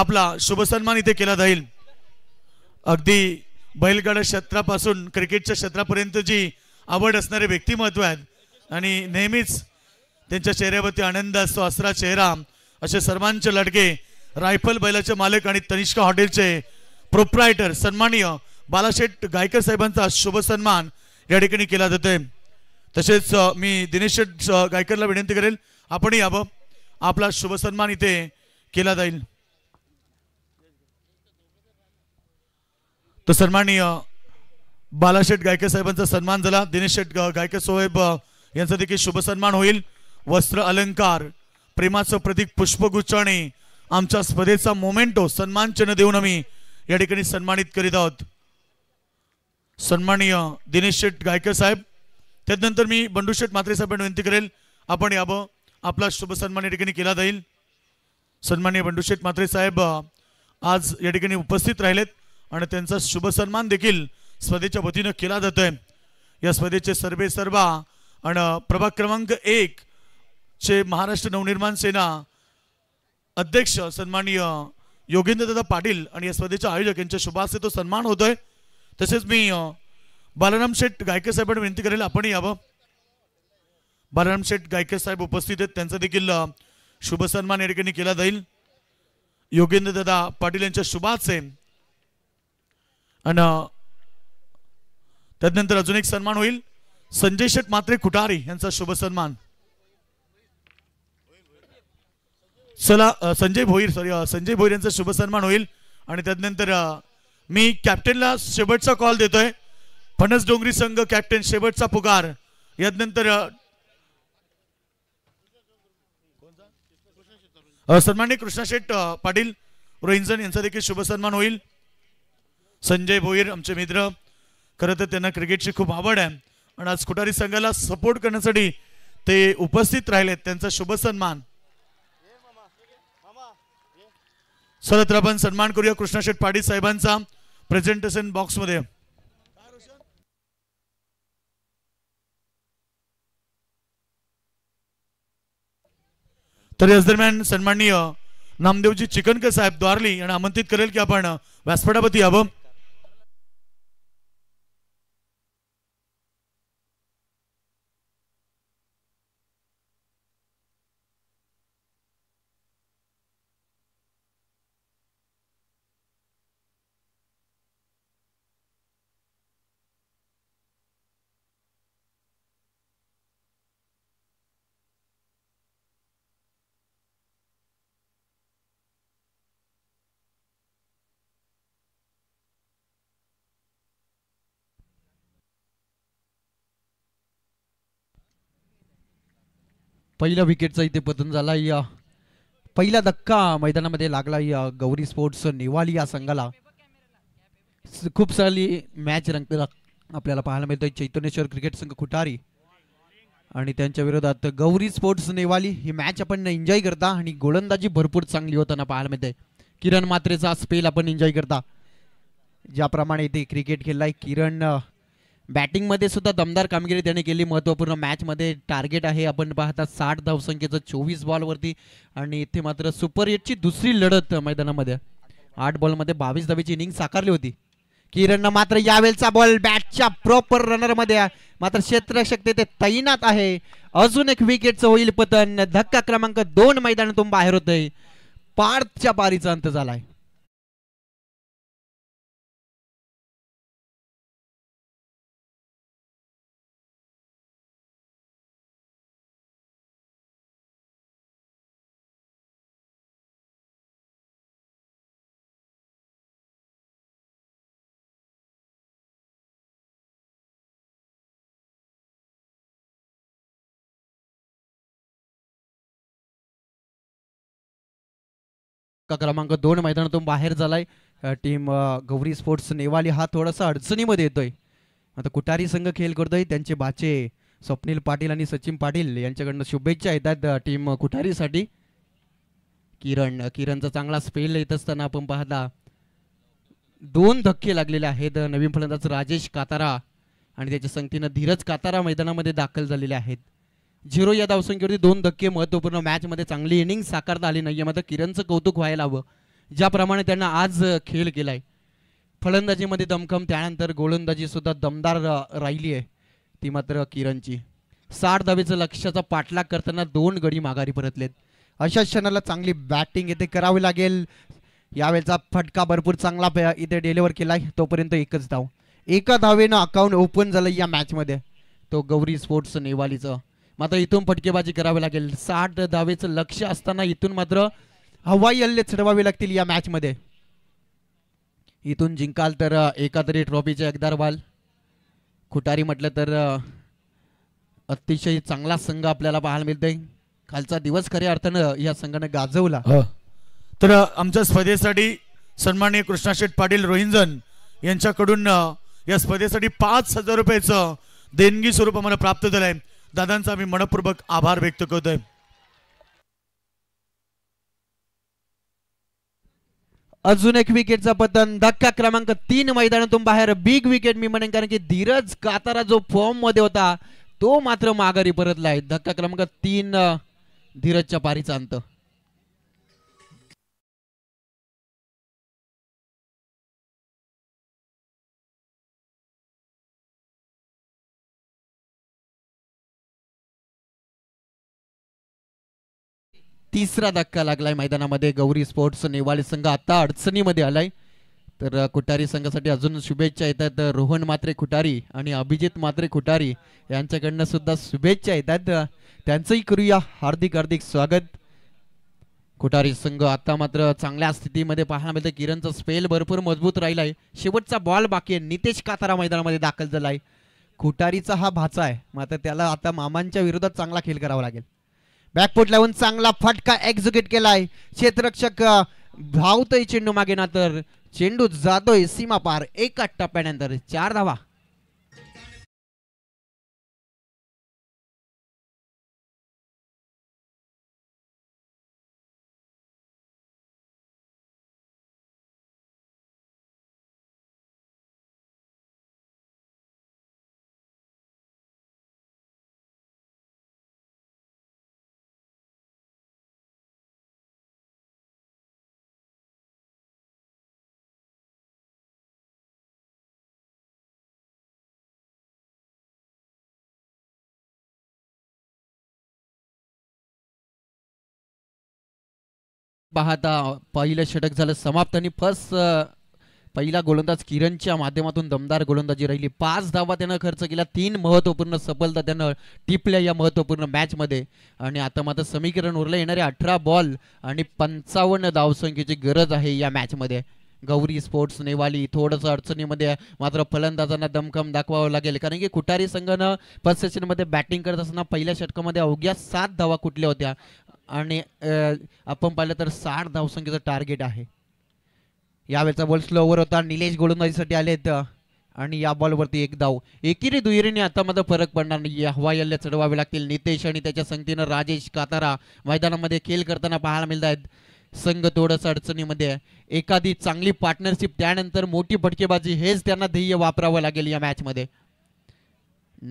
आपला सन्मान इथे केला जाईल अगदी बैलगाडा क्षेत्रापासून क्रिकेटच्या क्षेत्रापर्यंत जी आवड असणारे व्यक्तिमत्व आहेत आणि नेहमीच त्यांच्या चेहऱ्यावरती आनंद असतो असरा चेहरा असे सर्वांचे लडके रायफल बैलाचे मालक आणि तनिष्का हॉटेलचे प्रोप्रायटर सन्माननीय बालाशेठ गायकर साहेबांचा शुभ सन्मान या ठिकाणी केला जातोय तसेच मी दिनेश गायकरला विनंती करेल आपण यावं आपला शुभ सन्मान इथे केला जाईल तर सन्माननीय बालाशेठ गायकर साहेबांचा सन्मान झाला दिनेश शेठ गायकर साहेब यांचा देखील शुभ सन्मान होईल वस्त्र अलंकार प्रेमाचं प्रतीक पुष्पगुच्छ आणि आमच्या स्पर्धेचा मोमेंटो चिन्ह देऊन आम्ही या ठिकाणी सन्मानित करीत आहोत सन्माननीय दिनेश शेठ गायकर साहेब त्यानंतर मी बंडू शेठ मात्रे साहेबांना विनंती करेल आपण यावं आपला शुभ सन्मान या ठिकाणी केला जाईल सन्माननीय बंडू शेठ मात्रे साहेब आज या ठिकाणी उपस्थित राहिलेत आणि त्यांचा शुभ सन्मान देखील स्पर्धेच्या वतीनं केला जातोय या स्पर्धेचे सर्वे सर्वा आणि प्रभाग क्रमांक एक चे महाराष्ट्र नवनिर्माण सेना अध्यक्ष सन्माननीय दादा पाटील आणि या स्पर्धेच्या आयोजक यांच्या शुभास्ते तो सन्मान होतोय तसेच मी बालाराम शेठ गायके साहेबांना विनंती करेल आपण यावं बालाराम शेठ गायके साहेब उपस्थित आहेत त्यांचा देखील शुभ सन्मान या ठिकाणी केला जाईल योगेंद्र दादा पाटील यांच्या शुभाच आहे आणि त्यानंतर अजून एक सन्मान होईल संजय शेठ मात्रे कुठारी यांचा शुभ सन्मान चला संजय भोईर सॉरी संजय भोईर यांचा शुभ सन्मान होईल आणि त्यानंतर मी कॅप्टनला शेवटचा कॉल देतोय फणस डोंगरी संघ कॅप्टन शेवटचा पुकार यानंतर सन्मान्य कृष्णाशेठ पाटील रोहिंजन यांचा देखील शुभ सन्मान होईल संजय भोईर आमचे मित्र खरं तर त्यांना क्रिकेटची खूप आवड आहे आणि आज खुटारी संघाला सपोर्ट करण्यासाठी ते उपस्थित राहिलेत त्यांचा शुभ सन्मान सरत्र आपण सन्मान करूया कृष्णाशेठ पाटील साहेबांचा प्रेझेंटेशन बॉक्समध्ये तर याच दरम्यान सन्माननीय नामदेवजी चिकनकर साहेब द्वारली आणि आमंत्रित करेल की आपण व्यासपीठापती यावं पहिल्या विकेटचा इथे पतन झाला या पहिला धक्का मैदानामध्ये लागला या गौरी स्पोर्ट्स नेवाली या संघाला खूप सारी मॅच रंग आपल्याला पाहायला मिळतोय चैतन्यश्वर क्रिकेट संघ कुठारी आणि त्यांच्या विरोधात गौरी स्पोर्ट्स नेवाली ही मॅच आपण एन्जॉय करता आणि गोलंदाजी भरपूर चांगली होताना पाहायला मिळते किरण मात्रेचा स्पेल आपण एन्जॉय करता ज्याप्रमाणे इथे क्रिकेट खेळलाय किरण बॅटिंगमध्ये सुद्धा दमदार कामगिरी त्याने केली महत्त्वपूर्ण मॅचमध्ये टार्गेट आहे आपण पाहता साठ धावसंख्येचं चोवीस बॉलवरती आणि इथे मात्र सुपर एटची दुसरी लढत मैदानामध्ये आठ बॉलमध्ये बावीस धावीची इनिंग साकारली होती किरणनं मात्र यावेळचा बॉल बॅटच्या प्रॉपर रनरमध्ये मात्र क्षेत्रक्षक ते तैनात आहे अजून एक विकेटचं होईल पतन धक्का क्रमांक दोन मैदानातून बाहेर होतंय पार्थच्या पारीचा अंत झालाय का क्रमांक दोन मैदानातून बाहेर झालाय टीम गौरी स्पोर्ट्स नेवाली हा थोडासा अडचणीमध्ये येतोय आता कुटारी संघ खेळ करतोय त्यांचे बाचे स्वप्नील पाटील आणि सचिन पाटील यांच्याकडनं शुभेच्छा येतात टीम कुठारीसाठी किरण किरणचा चांगला स्पेल येत असताना आपण पाहता दोन धक्के लागलेले आहेत नवीन फलंदाज राजेश कातारा आणि त्याच्या संगतीनं धीरज कातारा मैदानामध्ये दाखल झालेले आहेत झिरो या धावसंख्येवरती दोन धक्के मॅच मध्ये चांगली इनिंग साकारता आली नाहीये मात्र किरणचं कौतुक व्हायला हवं ज्याप्रमाणे त्यांना आज खेळ केलाय आहे फलंदाजीमध्ये दमखम त्यानंतर गोलंदाजी सुद्धा दमदार राहिली आहे ती मात्र किरणची साठ धावेचं लक्ष्याचा पाठलाग करताना दोन गडी माघारी परतलेत अशा क्षणाला चांगली बॅटिंग इथे करावी लागेल यावेळेचा फटका भरपूर चांगला इथे डिलिव्हर केलाय तोपर्यंत एकच धाव एका धावेनं अकाउंट ओपन झालं या मॅचमध्ये तो गौरी स्पोर्ट्स नेवालीचं मात्र इथून फटकेबाजी करावी लागेल साठ धावेचं लक्ष असताना इथून मात्र हवाई हल्ले चढवावे लागतील या मध्ये इथून जिंकाल तर एका ट्रॉफीचे एकदार व्हाल खुटारी म्हटलं तर अतिशय चांगला संघ आपल्याला पाहायला मिळतोय कालचा दिवस खऱ्या अर्थानं या संघानं गाजवला हो. तर आमच्या स्पर्धेसाठी सन्माननीय कृष्णाशेठ पाटील रोहिंजन यांच्याकडून या स्पर्धेसाठी पाच हजार रुपयाचं देणगी स्वरूप आम्हाला प्राप्त झालंय दादांचा मी मनपूर्वक आभार व्यक्त करतोय अजून एक विकेटचा पतन धक्का क्रमांक तीन मैदानातून बाहेर बिग विकेट मी म्हणेन कारण की धीरज कातारा जो फॉर्म मध्ये होता तो मात्र माघारी परतला आहे धक्का क्रमांक तीन धीरजच्या पारीचा अंत तिसरा धक्का लागलाय मैदानामध्ये गौरी स्पोर्ट्स नेवाळी संघ आता अडचणीमध्ये आलाय तर कुटारी संघासाठी अजून शुभेच्छा येतात रोहन मात्रे खुटारी आणि अभिजित मात्रे कुटारी यांच्याकडनं सुद्धा शुभेच्छा येतात त्यांचंही करूया हार्दिक हार्दिक स्वागत कुटारी संघ आता मात्र चांगल्या स्थितीमध्ये पाहायला मिळतं किरणचा स्पेल भरपूर मजबूत राहिलाय आहे शेवटचा बॉल बाकी आहे नितेश कातारा मैदानामध्ये दाखल झालाय आहे हा भाचा आहे मात्र त्याला आता मामांच्या विरोधात चांगला खेळ करावा लागेल बॅकफूट लावून चांगला फटका एक्झिक्यूट केलाय क्षेत्ररक्षक धावतोय चेंडू मागे ना तर चेंडू जातोय सीमा पार एका टप्प्यानंतर चार धावा पाहता पहिलं षटक झालं समाप्त आणि फर्स्ट पहिला गोलंदाज किरणच्या माध्यमातून दमदार गोलंदाजी राहिली पाच धावा त्यानं खर्च केला तीन महत्वपूर्ण सफलता त्यानं टिपल्या या महत्त्वपूर्ण मॅचमध्ये आणि आता मात्र समीकरण उरलं येणारे अठरा बॉल आणि पंचावन्न धावसंख्येची गरज आहे या मॅचमध्ये गौरी स्पोर्ट्स नेवाली थोडस अडचणीमध्ये मात्र फलंदाजांना दमखम दाखवावं लागेल कारण की कुटारी संघानं फर्स्ट सेशनमध्ये बॅटिंग करत असताना पहिल्या षटकामध्ये अवघ्या सात धावा कुठल्या होत्या आणि आपण पाहिलं तर साठ धावसंख्येचं टार्गेट आहे यावेळेचा बॉल स्लोवर होता निलेश गोलंदाजीसाठी आलेत आणि या बॉलवरती एक धाव एकेरी दुहेरीने आता मध्ये फरक पडणार नाही हवा याला चढवावे लागतील नितेश आणि त्याच्या संगतीनं राजेश कातारा मैदानामध्ये खेळ करताना पाहायला मिळत आहेत संघ थोडस अडचणीमध्ये एखादी चांगली पार्टनरशिप त्यानंतर मोठी फटकेबाजी हेच त्यांना ध्येय वापरावं लागेल या मॅचमध्ये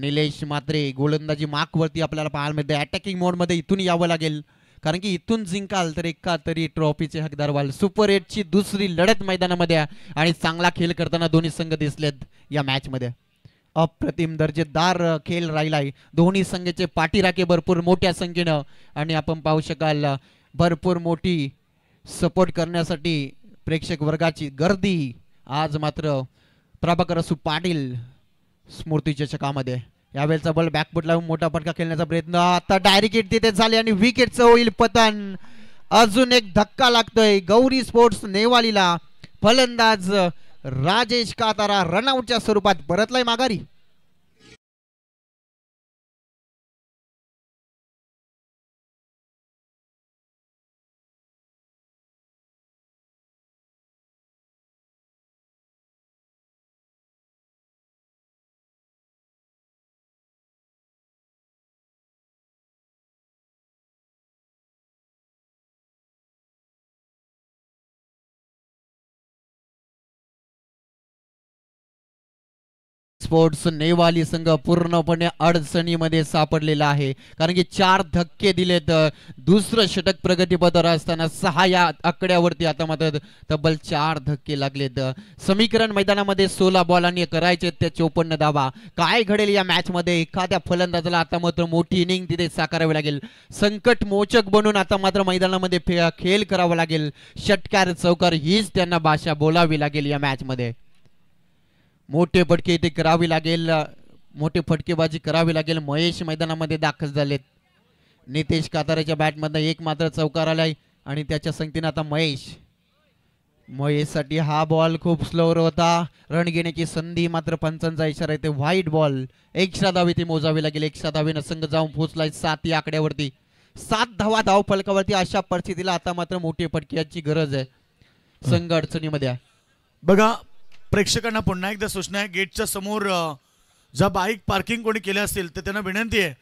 निलेश मात्रे गोलंदाजी माकवरती आपल्याला पाहायला मिळते अटॅकिंग मोडमध्ये इथून यावं लागेल कारण की इथून जिंकाल तर एका तरी ट्रॉफीचे हकदार व्हाल सुपर ची दुसरी लढत मैदानामध्ये आणि चांगला खेळ करताना दोन्ही संघ दिसलेत या मॅचमध्ये अप्रतिम दर्जेदार खेळ राहिलाय दोन्ही संघाचे पाठीराखे भरपूर मोठ्या संख्येनं आणि आपण पाहू शकाल भरपूर मोठी सपोर्ट करण्यासाठी प्रेक्षक वर्गाची गर्दी आज मात्र प्रभाकर असू पाटील स्मृतीच्या चकामध्ये यावेळेचा बॉल बॅकफूट लावून मोठा फटका खेळण्याचा प्रयत्न आता डायरेक्ट तिथे झाले आणि च होईल पतन अजून एक धक्का लागतोय गौरी स्पोर्ट्स नेवालीला फलंदाज राजेश कातारा रनआउटच्या स्वरूपात परतलाय माघारी स्पोर्ट्स नेवाली संघ पूर्णपणे अडचणीमध्ये सापडलेला आहे कारण की चार धक्के दिलेत दुसरं षटक प्रगतीपथावर असताना सहा या आकड्यावरती आता मात्र तब्बल चार धक्के लागलेत समीकरण मैदानामध्ये सोळा बॉलांनी करायचे त्या चोपन्न धावा काय घडेल या मध्ये एखाद्या फलंदाजाला आता मात्र मोठी इनिंग तिथे साकारावी लागेल संकट मोचक बनून आता मात्र मैदानामध्ये खेळ करावा लागेल षटकार चौकार हीच त्यांना भाषा बोलावी लागेल या मध्ये मोठे फटके इथे करावी लागेल मोठे फटकेबाजी करावी लागेल महेश मैदानामध्ये दाखल झाले नितेश कातारेच्या बॅटमधनं एक मात्र चौकार आलाय आणि त्याच्या संगतीनं आता महेश महेशसाठी हा बॉल खूप स्लोवर होता रन घेण्याची संधी मात्र पंचांचा इशारा येते व्हाईट बॉल एकशा धावी ती मोजावी लागेल एकशा धावीनं संघ जाऊन पोहोचलाय सात या आकड्यावरती सात धावा धाव फलकावरती अशा परिस्थितीला आता मात्र मोठी फटक्याची गरज आहे संघ अडचणीमध्ये बघा प्रेक्षकांना पुन्हा एकदा सूचना आहे गेटच्या समोर ज्या बाईक पार्किंग कोणी केल्या असतील तर त्यांना विनंती आहे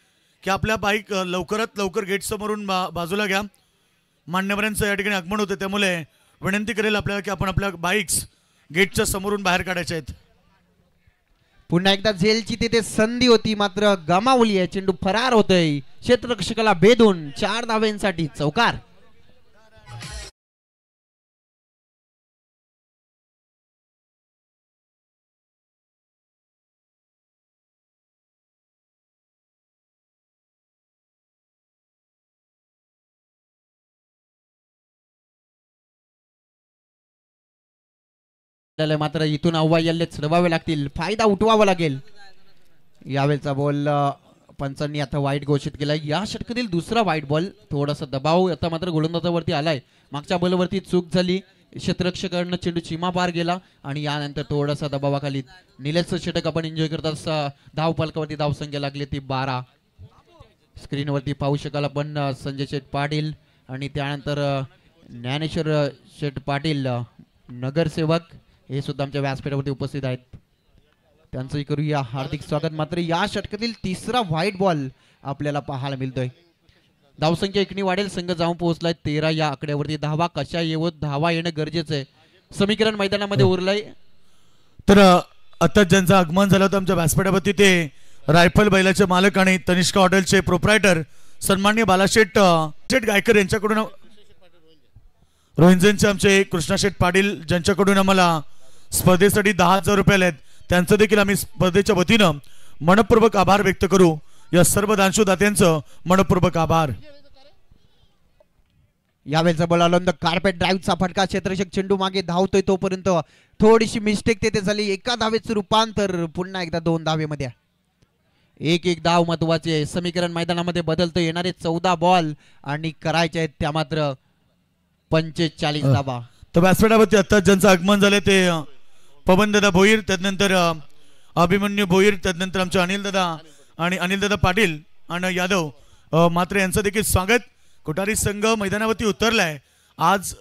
की आपल्या बाईक लवकरात लवकर गेटसमोरून बा बाजूला घ्या मान्यवरांचं या ठिकाणी आगमन होतं त्यामुळे विनंती करेल आपल्याला की आपण आपल्या बाईक्स गेटच्या समोरून बाहेर काढायच्या आहेत पुन्हा एकदा झेलची तिथे संधी होती मात्र गमावली आहे चेंडू फरार होतोय क्षेत्ररक्षकाला भेदून चार धाव्यांसाठी चौकार त्याला मात्र इथून अव्वाई हल्लेच रवावे लागतील फायदा उठवावा लागेल यावेळेचा बॉल पंचांनी आता वाईट घोषित केला या षटकातील दुसरा वाईट बॉल थोडासा दबाव आता मात्र गोलंदाजावरती आलाय मागच्या बॉलवरती चूक झाली क्षेत्ररक्षकाकडनं चेंडू चिमा पार गेला आणि यानंतर थोडासा दबावाखाली निलेश षटक आपण एन्जॉय करतात धाव पालकावरती धावसंख्या लागली ती बारा स्क्रीनवरती पाहू शकाल आपण संजय शेठ पाटील आणि त्यानंतर ज्ञानेश्वर शेठ पाटील नगरसेवक हे सुद्धा आमच्या व्यासपीठावरती उपस्थित आहेत त्यांचंही करूया हार्दिक स्वागत मात्र या षटकातील तिसरा व्हाईट बॉल आपल्याला पाहायला मिळतोय धावसंख्या एकणी वाढेल संघ जाऊन पोहोचलाय तेरा या आकड्यावरती धावा कशा येवत धावा येणं गरजेचं आहे समीकरण मैदानामध्ये उरलंय तर आता ज्यांचं आगमन झालं होतं आमच्या व्यासपीठावरती ते रायफल बैलाचे मालक आणि तनिष्का हॉटेलचे प्रोप्रायटर सन्मान्य बालाशेठ शेठ गायकर यांच्याकडून रोहिंजनचे आमचे कृष्णाशेठ पाटील ज्यांच्याकडून आम्हाला स्पर्धेसाठी दहा हजार रुपये आले आहेत त्यांचं देखील आम्ही स्पर्धेच्या वतीनं मनपूर्वक आभार व्यक्त करू या सर्व दानशुदात्यांचं मनपूर्वक आभार यावेळेचा बॉल कार्पेट ड्राईव्हचा फटका क्षेत्रक्षक चेंडू मागे धावतोय तोपर्यंत थोडीशी मिस्टेक तेथे झाली एका धावेचं रूपांतर पुन्हा एकदा दोन धावेमध्ये एक एक धाव महत्वाचे समीकरण मैदानामध्ये बदलतो येणारे चौदा बॉल आणि करायचे आहेत त्या मात्र पंचेचाळीस धाबा तर व्यासपीठावरती आत्ताच ज्यांचं आगमन झालं ते पवन दादा भोईर त्यानंतर अभिमन्यू भोईर त्यानंतर आमचे दादा आणि अनिल दादा पाटील आणि यादव मात्र यांचं देखील स्वागत कोठारी संघ मैदानावरती उतरलाय आज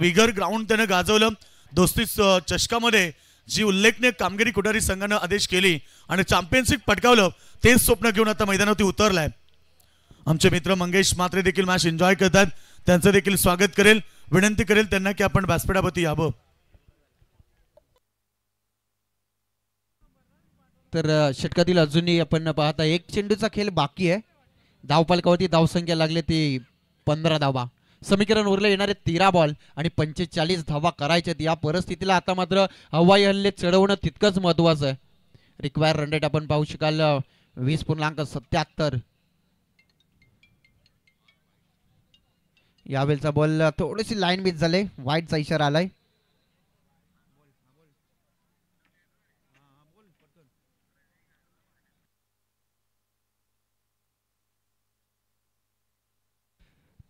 विगर ग्राउंड त्यानं गाजवलं दोस्ती चषकामध्ये जी उल्लेखनीय कामगिरी कोठारी संघानं आदेश केली आणि चॅम्पियनशिप पटकावलं तेच स्वप्न घेऊन आता मैदानावरती उतरलाय आमचे मित्र मंगेश मात्रे देखील मॅच एन्जॉय करतात त्यांचं देखील स्वागत करेल विनंती करेल त्यांना की आपण व्यासपीठापती यावं तर षटकातील अजूनही आपण पाहता एक चेंडूचा खेळ बाकी आहे धावपालकावरती धावसंख्या लागली ती पंधरा धावा समीकरण उरले येणारे तेरा बॉल आणि पंचेचाळीस धावा करायचे या परिस्थितीला आता मात्र हवाई हल्ले चढवणं तितकंच महत्वाचं आहे रिक्वायर रनडेट आपण पाहू शकाल वीस पूर्णांक सत्याहत्तर यावेळचा बॉल थोडीशी लाईन मिस झाले वाईटचा इशारा आलाय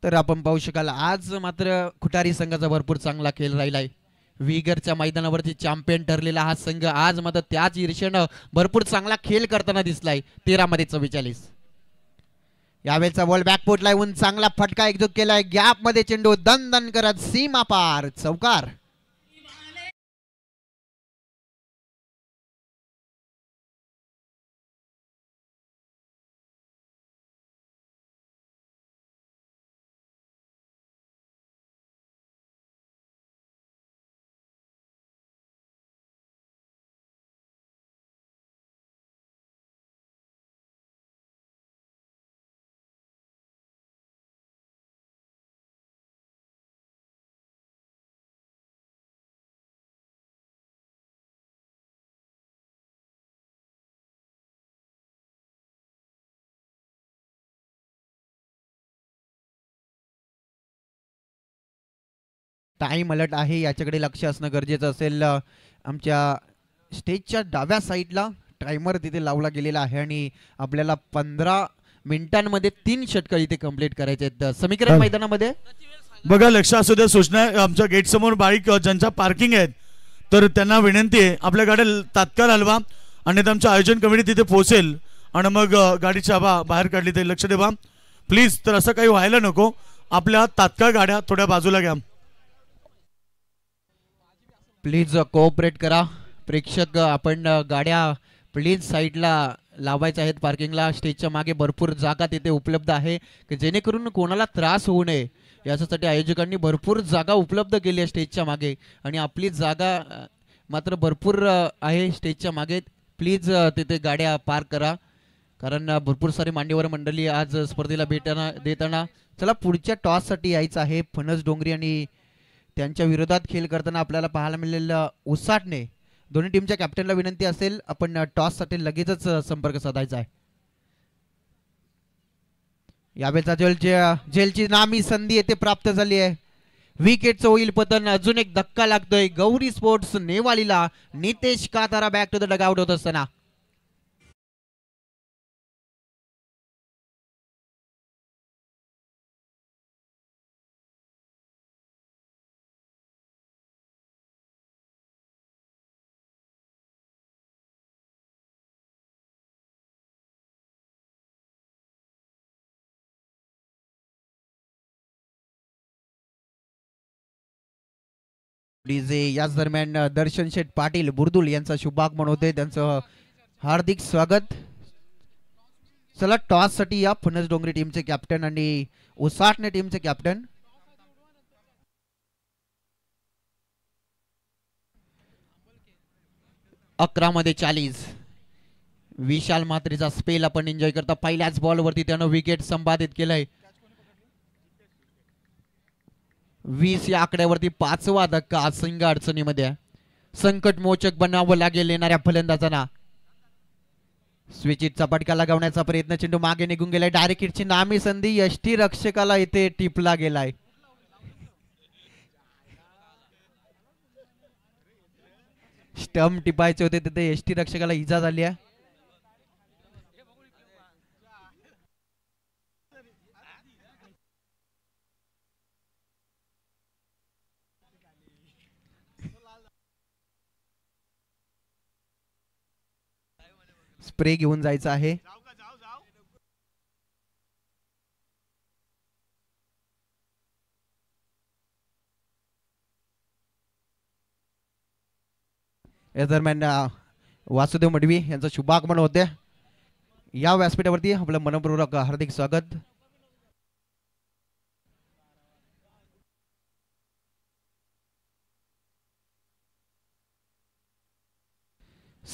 तर आपण पाहू शकाल आज मात्र खुटारी संघाचा भरपूर चांगला खेळ राहिलाय विगरच्या मैदानावरती चॅम्पियन ठरलेला हा संघ आज मात्र त्याच ईर्षेनं भरपूर चांगला खेळ करताना दिसलाय मध्ये चव्वेचाळीस यावेळचा बॉल बॅकफूट येऊन चांगला फटका एकजूट केलाय गॅप मध्ये चेंडू दन दन करत सीमा पार चौकार टाइम अलर्ट आहे याच्याकडे लक्ष असणं गरजेचं असेल आमच्या स्टेजच्या डाव्या साईडला टायमर तिथे लावला गेलेला आहे आणि आपल्याला पंधरा मिनिटांमध्ये तीन षटक इथे कम्प्लीट करायचे आहेत समीकरण हो. मैदानामध्ये बघा लक्ष असू द्या सूचना आमच्या गेट समोर बाईक ज्यांच्या पार्किंग आहेत तर त्यांना विनंती आहे आपल्या गाड्या तात्काळ हलवा आणि आमच्या आयोजन कमिटी तिथे पोहोचेल आणि मग गाडीची आबा बाहेर काढली ते लक्ष देवा प्लीज तर असं काही व्हायला नको आपल्या तात्काळ गाड्या थोड्या बाजूला घ्या प्लीज कोऑपरेट uh, करा प्रेक्षक uh, आपण uh, गाड्या प्लीज साईडला लावायच्या आहेत पार्किंगला स्टेजच्या मागे भरपूर जागा तिथे उपलब्ध आहे की जेणेकरून कोणाला त्रास होऊ नये याच्यासाठी आयोजकांनी भरपूर जागा उपलब्ध केली आहे स्टेजच्या मागे आणि आपली जागा मात्र भरपूर आहे स्टेजच्या मागे प्लीज तिथे गाड्या पार्क करा कारण भरपूर सारी मान्यवर मंडळी आज स्पर्धेला भेटना देताना चला पुढच्या टॉससाठी यायचं आहे फणस डोंगरी आणि त्यांच्या विरोधात खेळ करताना आपल्याला पाहायला मिळेल उसाटणे दोन्ही टीमच्या कॅप्टनला विनंती असेल आपण टॉससाठी लगेचच संपर्क साधायचा आहे यावेळेचा जेल जेलची नामी संधी येथे प्राप्त झाली आहे च होईल पतन अजून एक धक्का लागतोय गौरी स्पोर्ट्स नेवालीला Nitesh Katara back to the dugout होत असताना डीजे याच दरम्यान दर्शन शेठ पाटील बुर्दुल यांचा शुभागमन होते त्यांचं हार्दिक स्वागत चला टॉस साठी या फणस डोंगरी टीमचे कॅप्टन आणि ओसाटणे टीमचे कॅप्टन अकरा मध्ये चाळीस विशाल मात्रेचा स्पेल आपण एन्जॉय करता पहिल्याच बॉल वरती त्यानं विकेट संपादित केलंय वीस या आकड्यावरती पाचवा धक्का आज संघ अडचणीमध्ये संकटमोचक बनावं लागेल येणाऱ्या फलंदाजांना स्विचित फटका लगावण्याचा प्रयत्न चेंडू मागे निघून गेलाय डायरेक्ट नामी संधी यष्टी रक्षकाला इथे टिपला गेलाय स्टम टिपायचे होते तिथे यष्टी रक्षकाला इजा झाली आहे स्प्रे घेऊन जायचं आहे या दरम्यान वासुदेव मडवी यांचं शुभागमन होते या व्यासपीठावरती आपलं मनपूर्वक हार्दिक स्वागत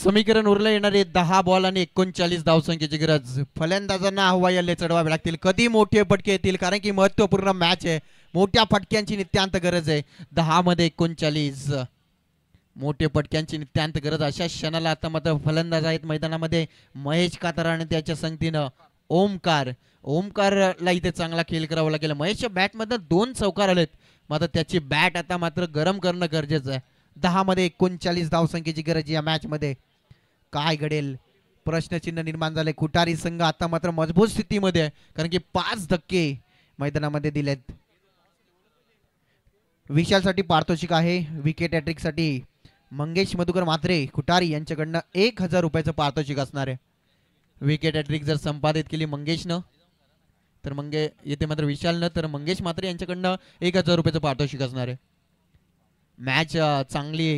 समीकरण उरलं येणारे दहा बॉल आणि एकोणचाळीस संख्येची गरज फलंदाजांना हवाई चढवावे लागतील कधी मोठे फटके येतील कारण की महत्वपूर्ण मॅच आहे मोठ्या फटक्यांची नित्यांत गरज आहे दहा मध्ये एकोणचाळीस मोठे फटक्यांची नित्यांत गरज अशा क्षणाला आता मात्र फलंदाज आहेत मैदानामध्ये महेश कातारा आणि त्याच्या संगतीनं ओमकार ओमकारला इथे चांगला खेळ करावा लागेल महेशच्या बॅटमधनं दोन चौकार आलेत मात्र त्याची बॅट आता मात्र गरम करणं गरजेचं आहे दहामध्ये एकोणचाळीस धावसंख्येची गरज या मॅचमध्ये काय घडेल प्रश्नचिन्ह निर्माण झाले कुटारी संघ आता मात्र मजबूत स्थितीमध्ये आहे कारण की पाच धक्के मैदानामध्ये दिलेत विशालसाठी पारितोषिक आहे विकेट ॲट्रिकसाठी मंगेश मधुकर मात्रे कुटारी यांच्याकडनं एक हजार रुपयाचं पारितोषिक असणार आहे विकेट हॅट्रिक जर संपादित केली मंगेशनं तर मंगे येथे मात्र विशालनं तर मंगेश म्हात्रे यांच्याकडनं एक हजार रुपयाचं पारितोषिक असणार आहे मॅच चांगली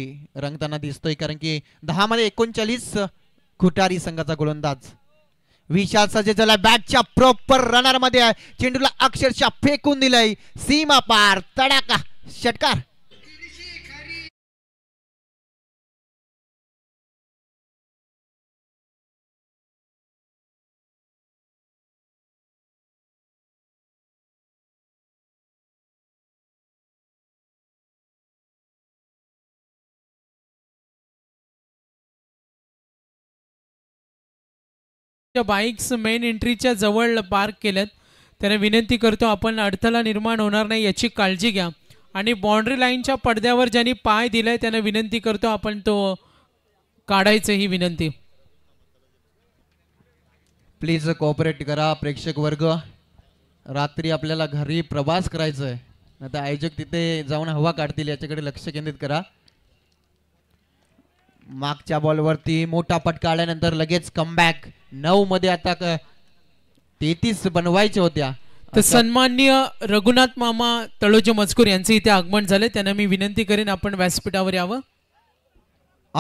रंगताना दिसतोय कारण की दहा मध्ये एकोणचाळीस खुटारी संघाचा गोलंदाज विशाल झाला बॅटच्या प्रॉपर रनर मध्ये चेंडूला अक्षरशः फेकून दिलाय सीमा पार तडाका षटकार त्या बाईक्स मेन एंट्रीच्या जवळ पार्क केल्यात त्याने विनंती करतो आपण अडथळा निर्माण होणार नाही याची काळजी घ्या आणि बाउंड्री लाईनच्या पडद्यावर ज्यांनी पाय दिलाय त्यांना विनंती करतो आपण तो काढायचं ही विनंती प्लीज कोऑपरेट करा प्रेक्षक वर्ग रात्री आपल्याला घरी प्रवास करायचा आहे आता आयोजक तिथे जाऊन हवा काढतील याच्याकडे लक्ष केंद्रित करा मागच्या बॉलवरती मोठा पट आल्यानंतर लगेच कमबॅक नऊ मध्ये आता तेहतीस बनवायच्या होत्या तर सन्मान्य रघुनाथ मामा तळोजी मजकूर यांचे इथे आगमन झाले त्यांना मी विनंती करेन आपण व्यासपीठावर यावं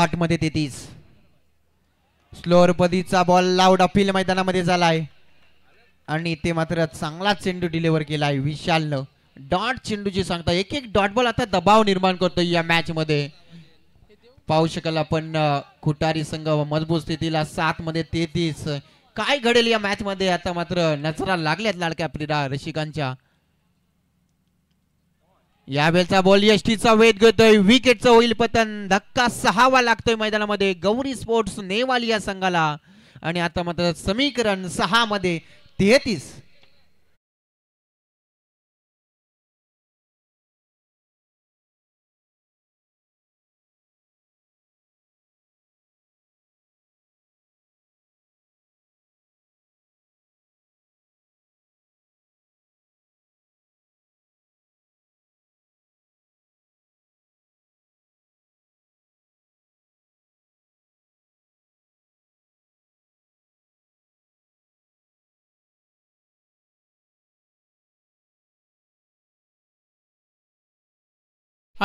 आठ मध्ये तेहतीस स्लोअरपदीचा बॉल लाऊड अपील मैदानामध्ये झालाय आणि ते मात्र चांगला चेंडू डिलिव्हर केलाय विशालनं डॉट चेंडू चेंडूची सांगता एक एक डॉट बॉल आता दबाव निर्माण करतो या मॅच मध्ये पाहू शकाल आपण खुटारी संघ मजबूत स्थितीला सात मध्ये तेहतीस काय घडेल या मॅच मध्ये आता मात्र नचरा लागल्यात लाडक्या क्रीडा रशिकांच्या यावेळचा बॉल यष्टीचा वेध घेतोय विकेटचं होईल पतन धक्का सहावा लागतोय मैदानामध्ये गौरी स्पोर्ट्स नेवाली या संघाला आणि आता मात्र समीकरण सहा मध्ये तेहतीस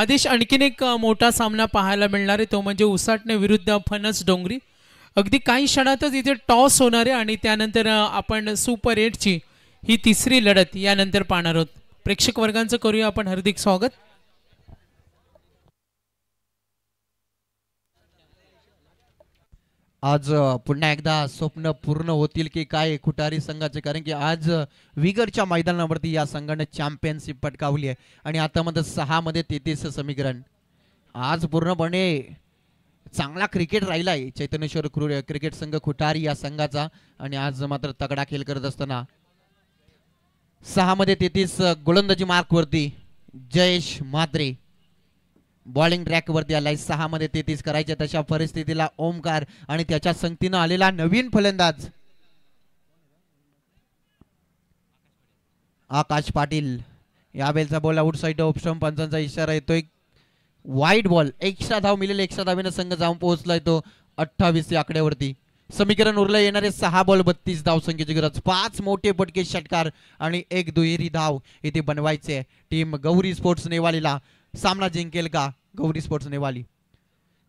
आदेश आणखीन एक मोठा सामना पाहायला मिळणार आहे तो म्हणजे उसाटणे विरुद्ध फणस डोंगरी अगदी काही क्षणातच इथे टॉस होणार आहे आणि त्यानंतर आपण सुपर एटची ही तिसरी लढत यानंतर पाहणार आहोत प्रेक्षक वर्गांचं करूया आपण हार्दिक स्वागत आज पुन्हा एकदा स्वप्न पूर्ण होतील की काय खुटारी संघाचे कारण की आज विगरच्या मैदानावरती या संघाने चॅम्पियनशिप पटकावली आहे आणि आता मध्ये सहामध्ये तेहतीस समीकरण आज पूर्णपणे चांगला क्रिकेट राहिलाय आहे चैतन्यश्वर क्रिकेट संघ खुटारी या संघाचा आणि आज मात्र तगडा खेळ करत असताना मध्ये तेहतीस गोलंदाजी मार्कवरती जयेश माद्रे बॉलिंग ट्रॅकवरती आलाय सहा मध्ये तेहतीस करायचे तशा परिस्थितीला ओमकार आणि त्याच्या संगतीनं आलेला नवीन फलंदाज आकाश पाटील या बेलचा ball outside off stump पंचांचा इशारा येतोय वाईट बॉल एकशा धाव मिळेल एकशा धावेनं संघ जाऊन पोहोचलाय तो अठ्ठावीस या आकड्यावरती समीकरण उरले येणारे सहा बॉल बत्तीस धाव संख्येची गरज पाच मोठे पटके षटकार आणि एक दुहेरी धाव इथे बनवायचे टीम गौरी स्पोर्ट्स नेवालीला सामना जिंकेल का गौरी स्पोर्ट्स नेवाली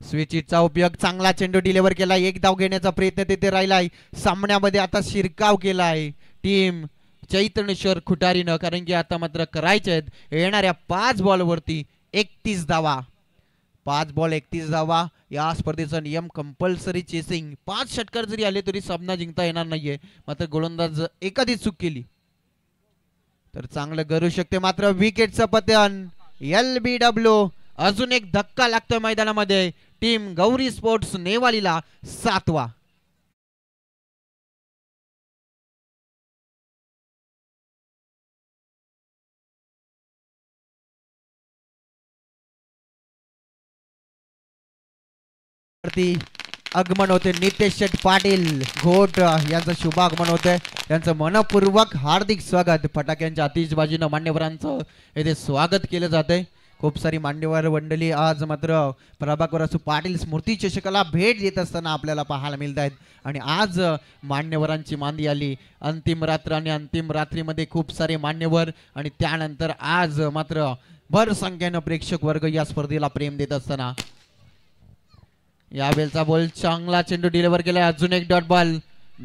स्विचिटचा उपयोग चांगला चेंडू डिलेवर केला एक धाव घेण्याचा प्रयत्न तिथे राहिलाय सामन्यामध्ये आता शिरकाव केला आहे टीम चैतनेश्वर खुटारीनं कारण की आता मात्र करायचे आहेत येणाऱ्या पाच बॉलवरती एकतीस धावा पाच बॉल एकतीस धावा या स्पर्धेचा नियम कंपल्सरी चेसिंग पाच षटकार जरी आले तरी सामना जिंकता येणार नाहीये मात्र गोलंदाज एखादी चूक केली तर चांगलं करू शकते मात्र विकेटचं पतन एल बी डब्ल्यू अजून एक धक्का लागतोय मैदानामध्ये टीम गौरी स्पोर्ट्स नेवालीला सातवा आगमन होते नितेश शेठ पाटील घोट यांचं शुभ आगमन होतंय त्यांचं मनपूर्वक हार्दिक स्वागत फटाक्यांच्या आतिषबाजीनं मान्यवरांचं येथे स्वागत केलं जातंय खूप सारी मान्यवर मंडळी आज मात्र प्रभाकर असू पाटील स्मृती चषकाला भेट देत असताना आपल्याला पाहायला मिळत आहेत आणि आज मान्यवरांची मांदी आली अंतिम रात्र आणि अंतिम रात्रीमध्ये खूप सारे मान्यवर आणि त्यानंतर आज मात्र भर संख्येनं प्रेक्षक वर्ग या स्पर्धेला प्रेम देत असताना या बेलचा बॉल चांगला चेंडू डिलिव्हर केला अजून एक डॉट बॉल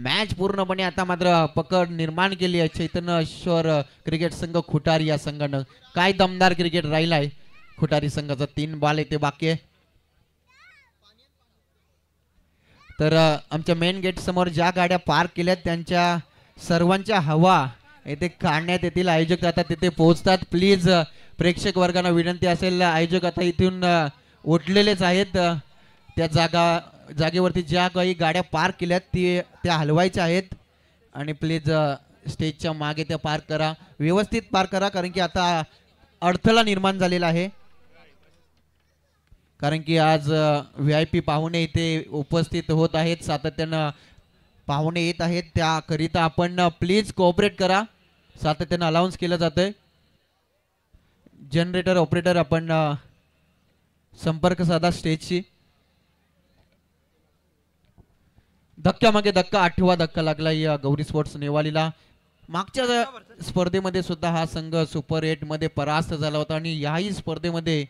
मॅच पूर्णपणे आता मात्र पकड निर्माण केली आहे चैतन्यश्वर क्रिकेट संघ खुटारी या संघानं काय दमदार क्रिकेट राहिलाय खुटारी संघाचा तीन बॉल येते बाकी तर आमच्या मेन गेट समोर ज्या गाड्या पार्क केल्या त्यांच्या सर्वांच्या हवा येथे काढण्यात येतील आयोजक आता तिथे पोहोचतात प्लीज प्रेक्षक वर्गाना विनंती असेल आयोजक आता इथून उठलेलेच आहेत त्या जागा जागेवरती ज्या काही गाड्या पार्क केल्यात ती त्या हलवायच्या आहेत आणि प्लीज स्टेजच्या मागे त्या पार्क करा व्यवस्थित पार्क करा कारण की आता अडथळा निर्माण झालेला आहे कारण की आज व्ही आय पी पाहुणे इथे उपस्थित होत आहेत सातत्यानं पाहुणे येत आहेत त्याकरिता आपण प्लीज कोऑपरेट करा सातत्यानं अलाउन्स केलं जातं जनरेटर ऑपरेटर आपण संपर्क साधा स्टेजशी मागे धक्का आठवा धक्का लागला या गौरी स्पोर्ट्स नेवालीला मागच्या स्पर्धेमध्ये सुद्धा हा संघ सुपर एट मध्ये परास्त झाला होता आणि याही स्पर्धेमध्ये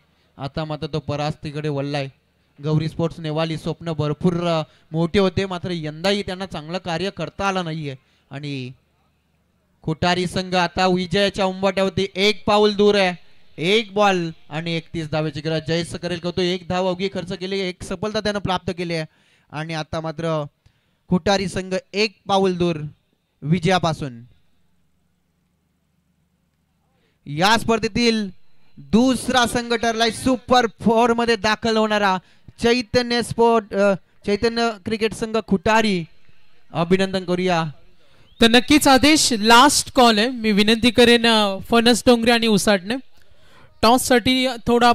आता मात्र तो परास्तीकडे वळलाय गौरी स्पोर्ट्स नेवाली स्वप्न भरपूर मोठे होते मात्र यंदाही त्यांना चांगलं कार्य करता आलं नाहीये आणि खोटारी संघ आता विजयाच्या उंबाट्यावरती एक पाऊल दूर आहे एक बॉल आणि एकतीस धावेची गरज जयस करेल करतो एक धाव अवघी खर्च केली एक सफलता त्यानं प्राप्त केली आहे आणि आता मात्र खुटारी संघ एक पाऊल दूर विजयापासून या स्पर्धेतील दुसरा संघ ठरलाय सुपर फोर मध्ये दाखल होणारा चैतन्य स्पोर्ट चैतन्य क्रिकेट संघ खुटारी अभिनंदन करूया तर नक्कीच आदेश लास्ट कॉल आहे मी विनंती करेन फणस डोंगरे आणि उसाटणे साठी थोडा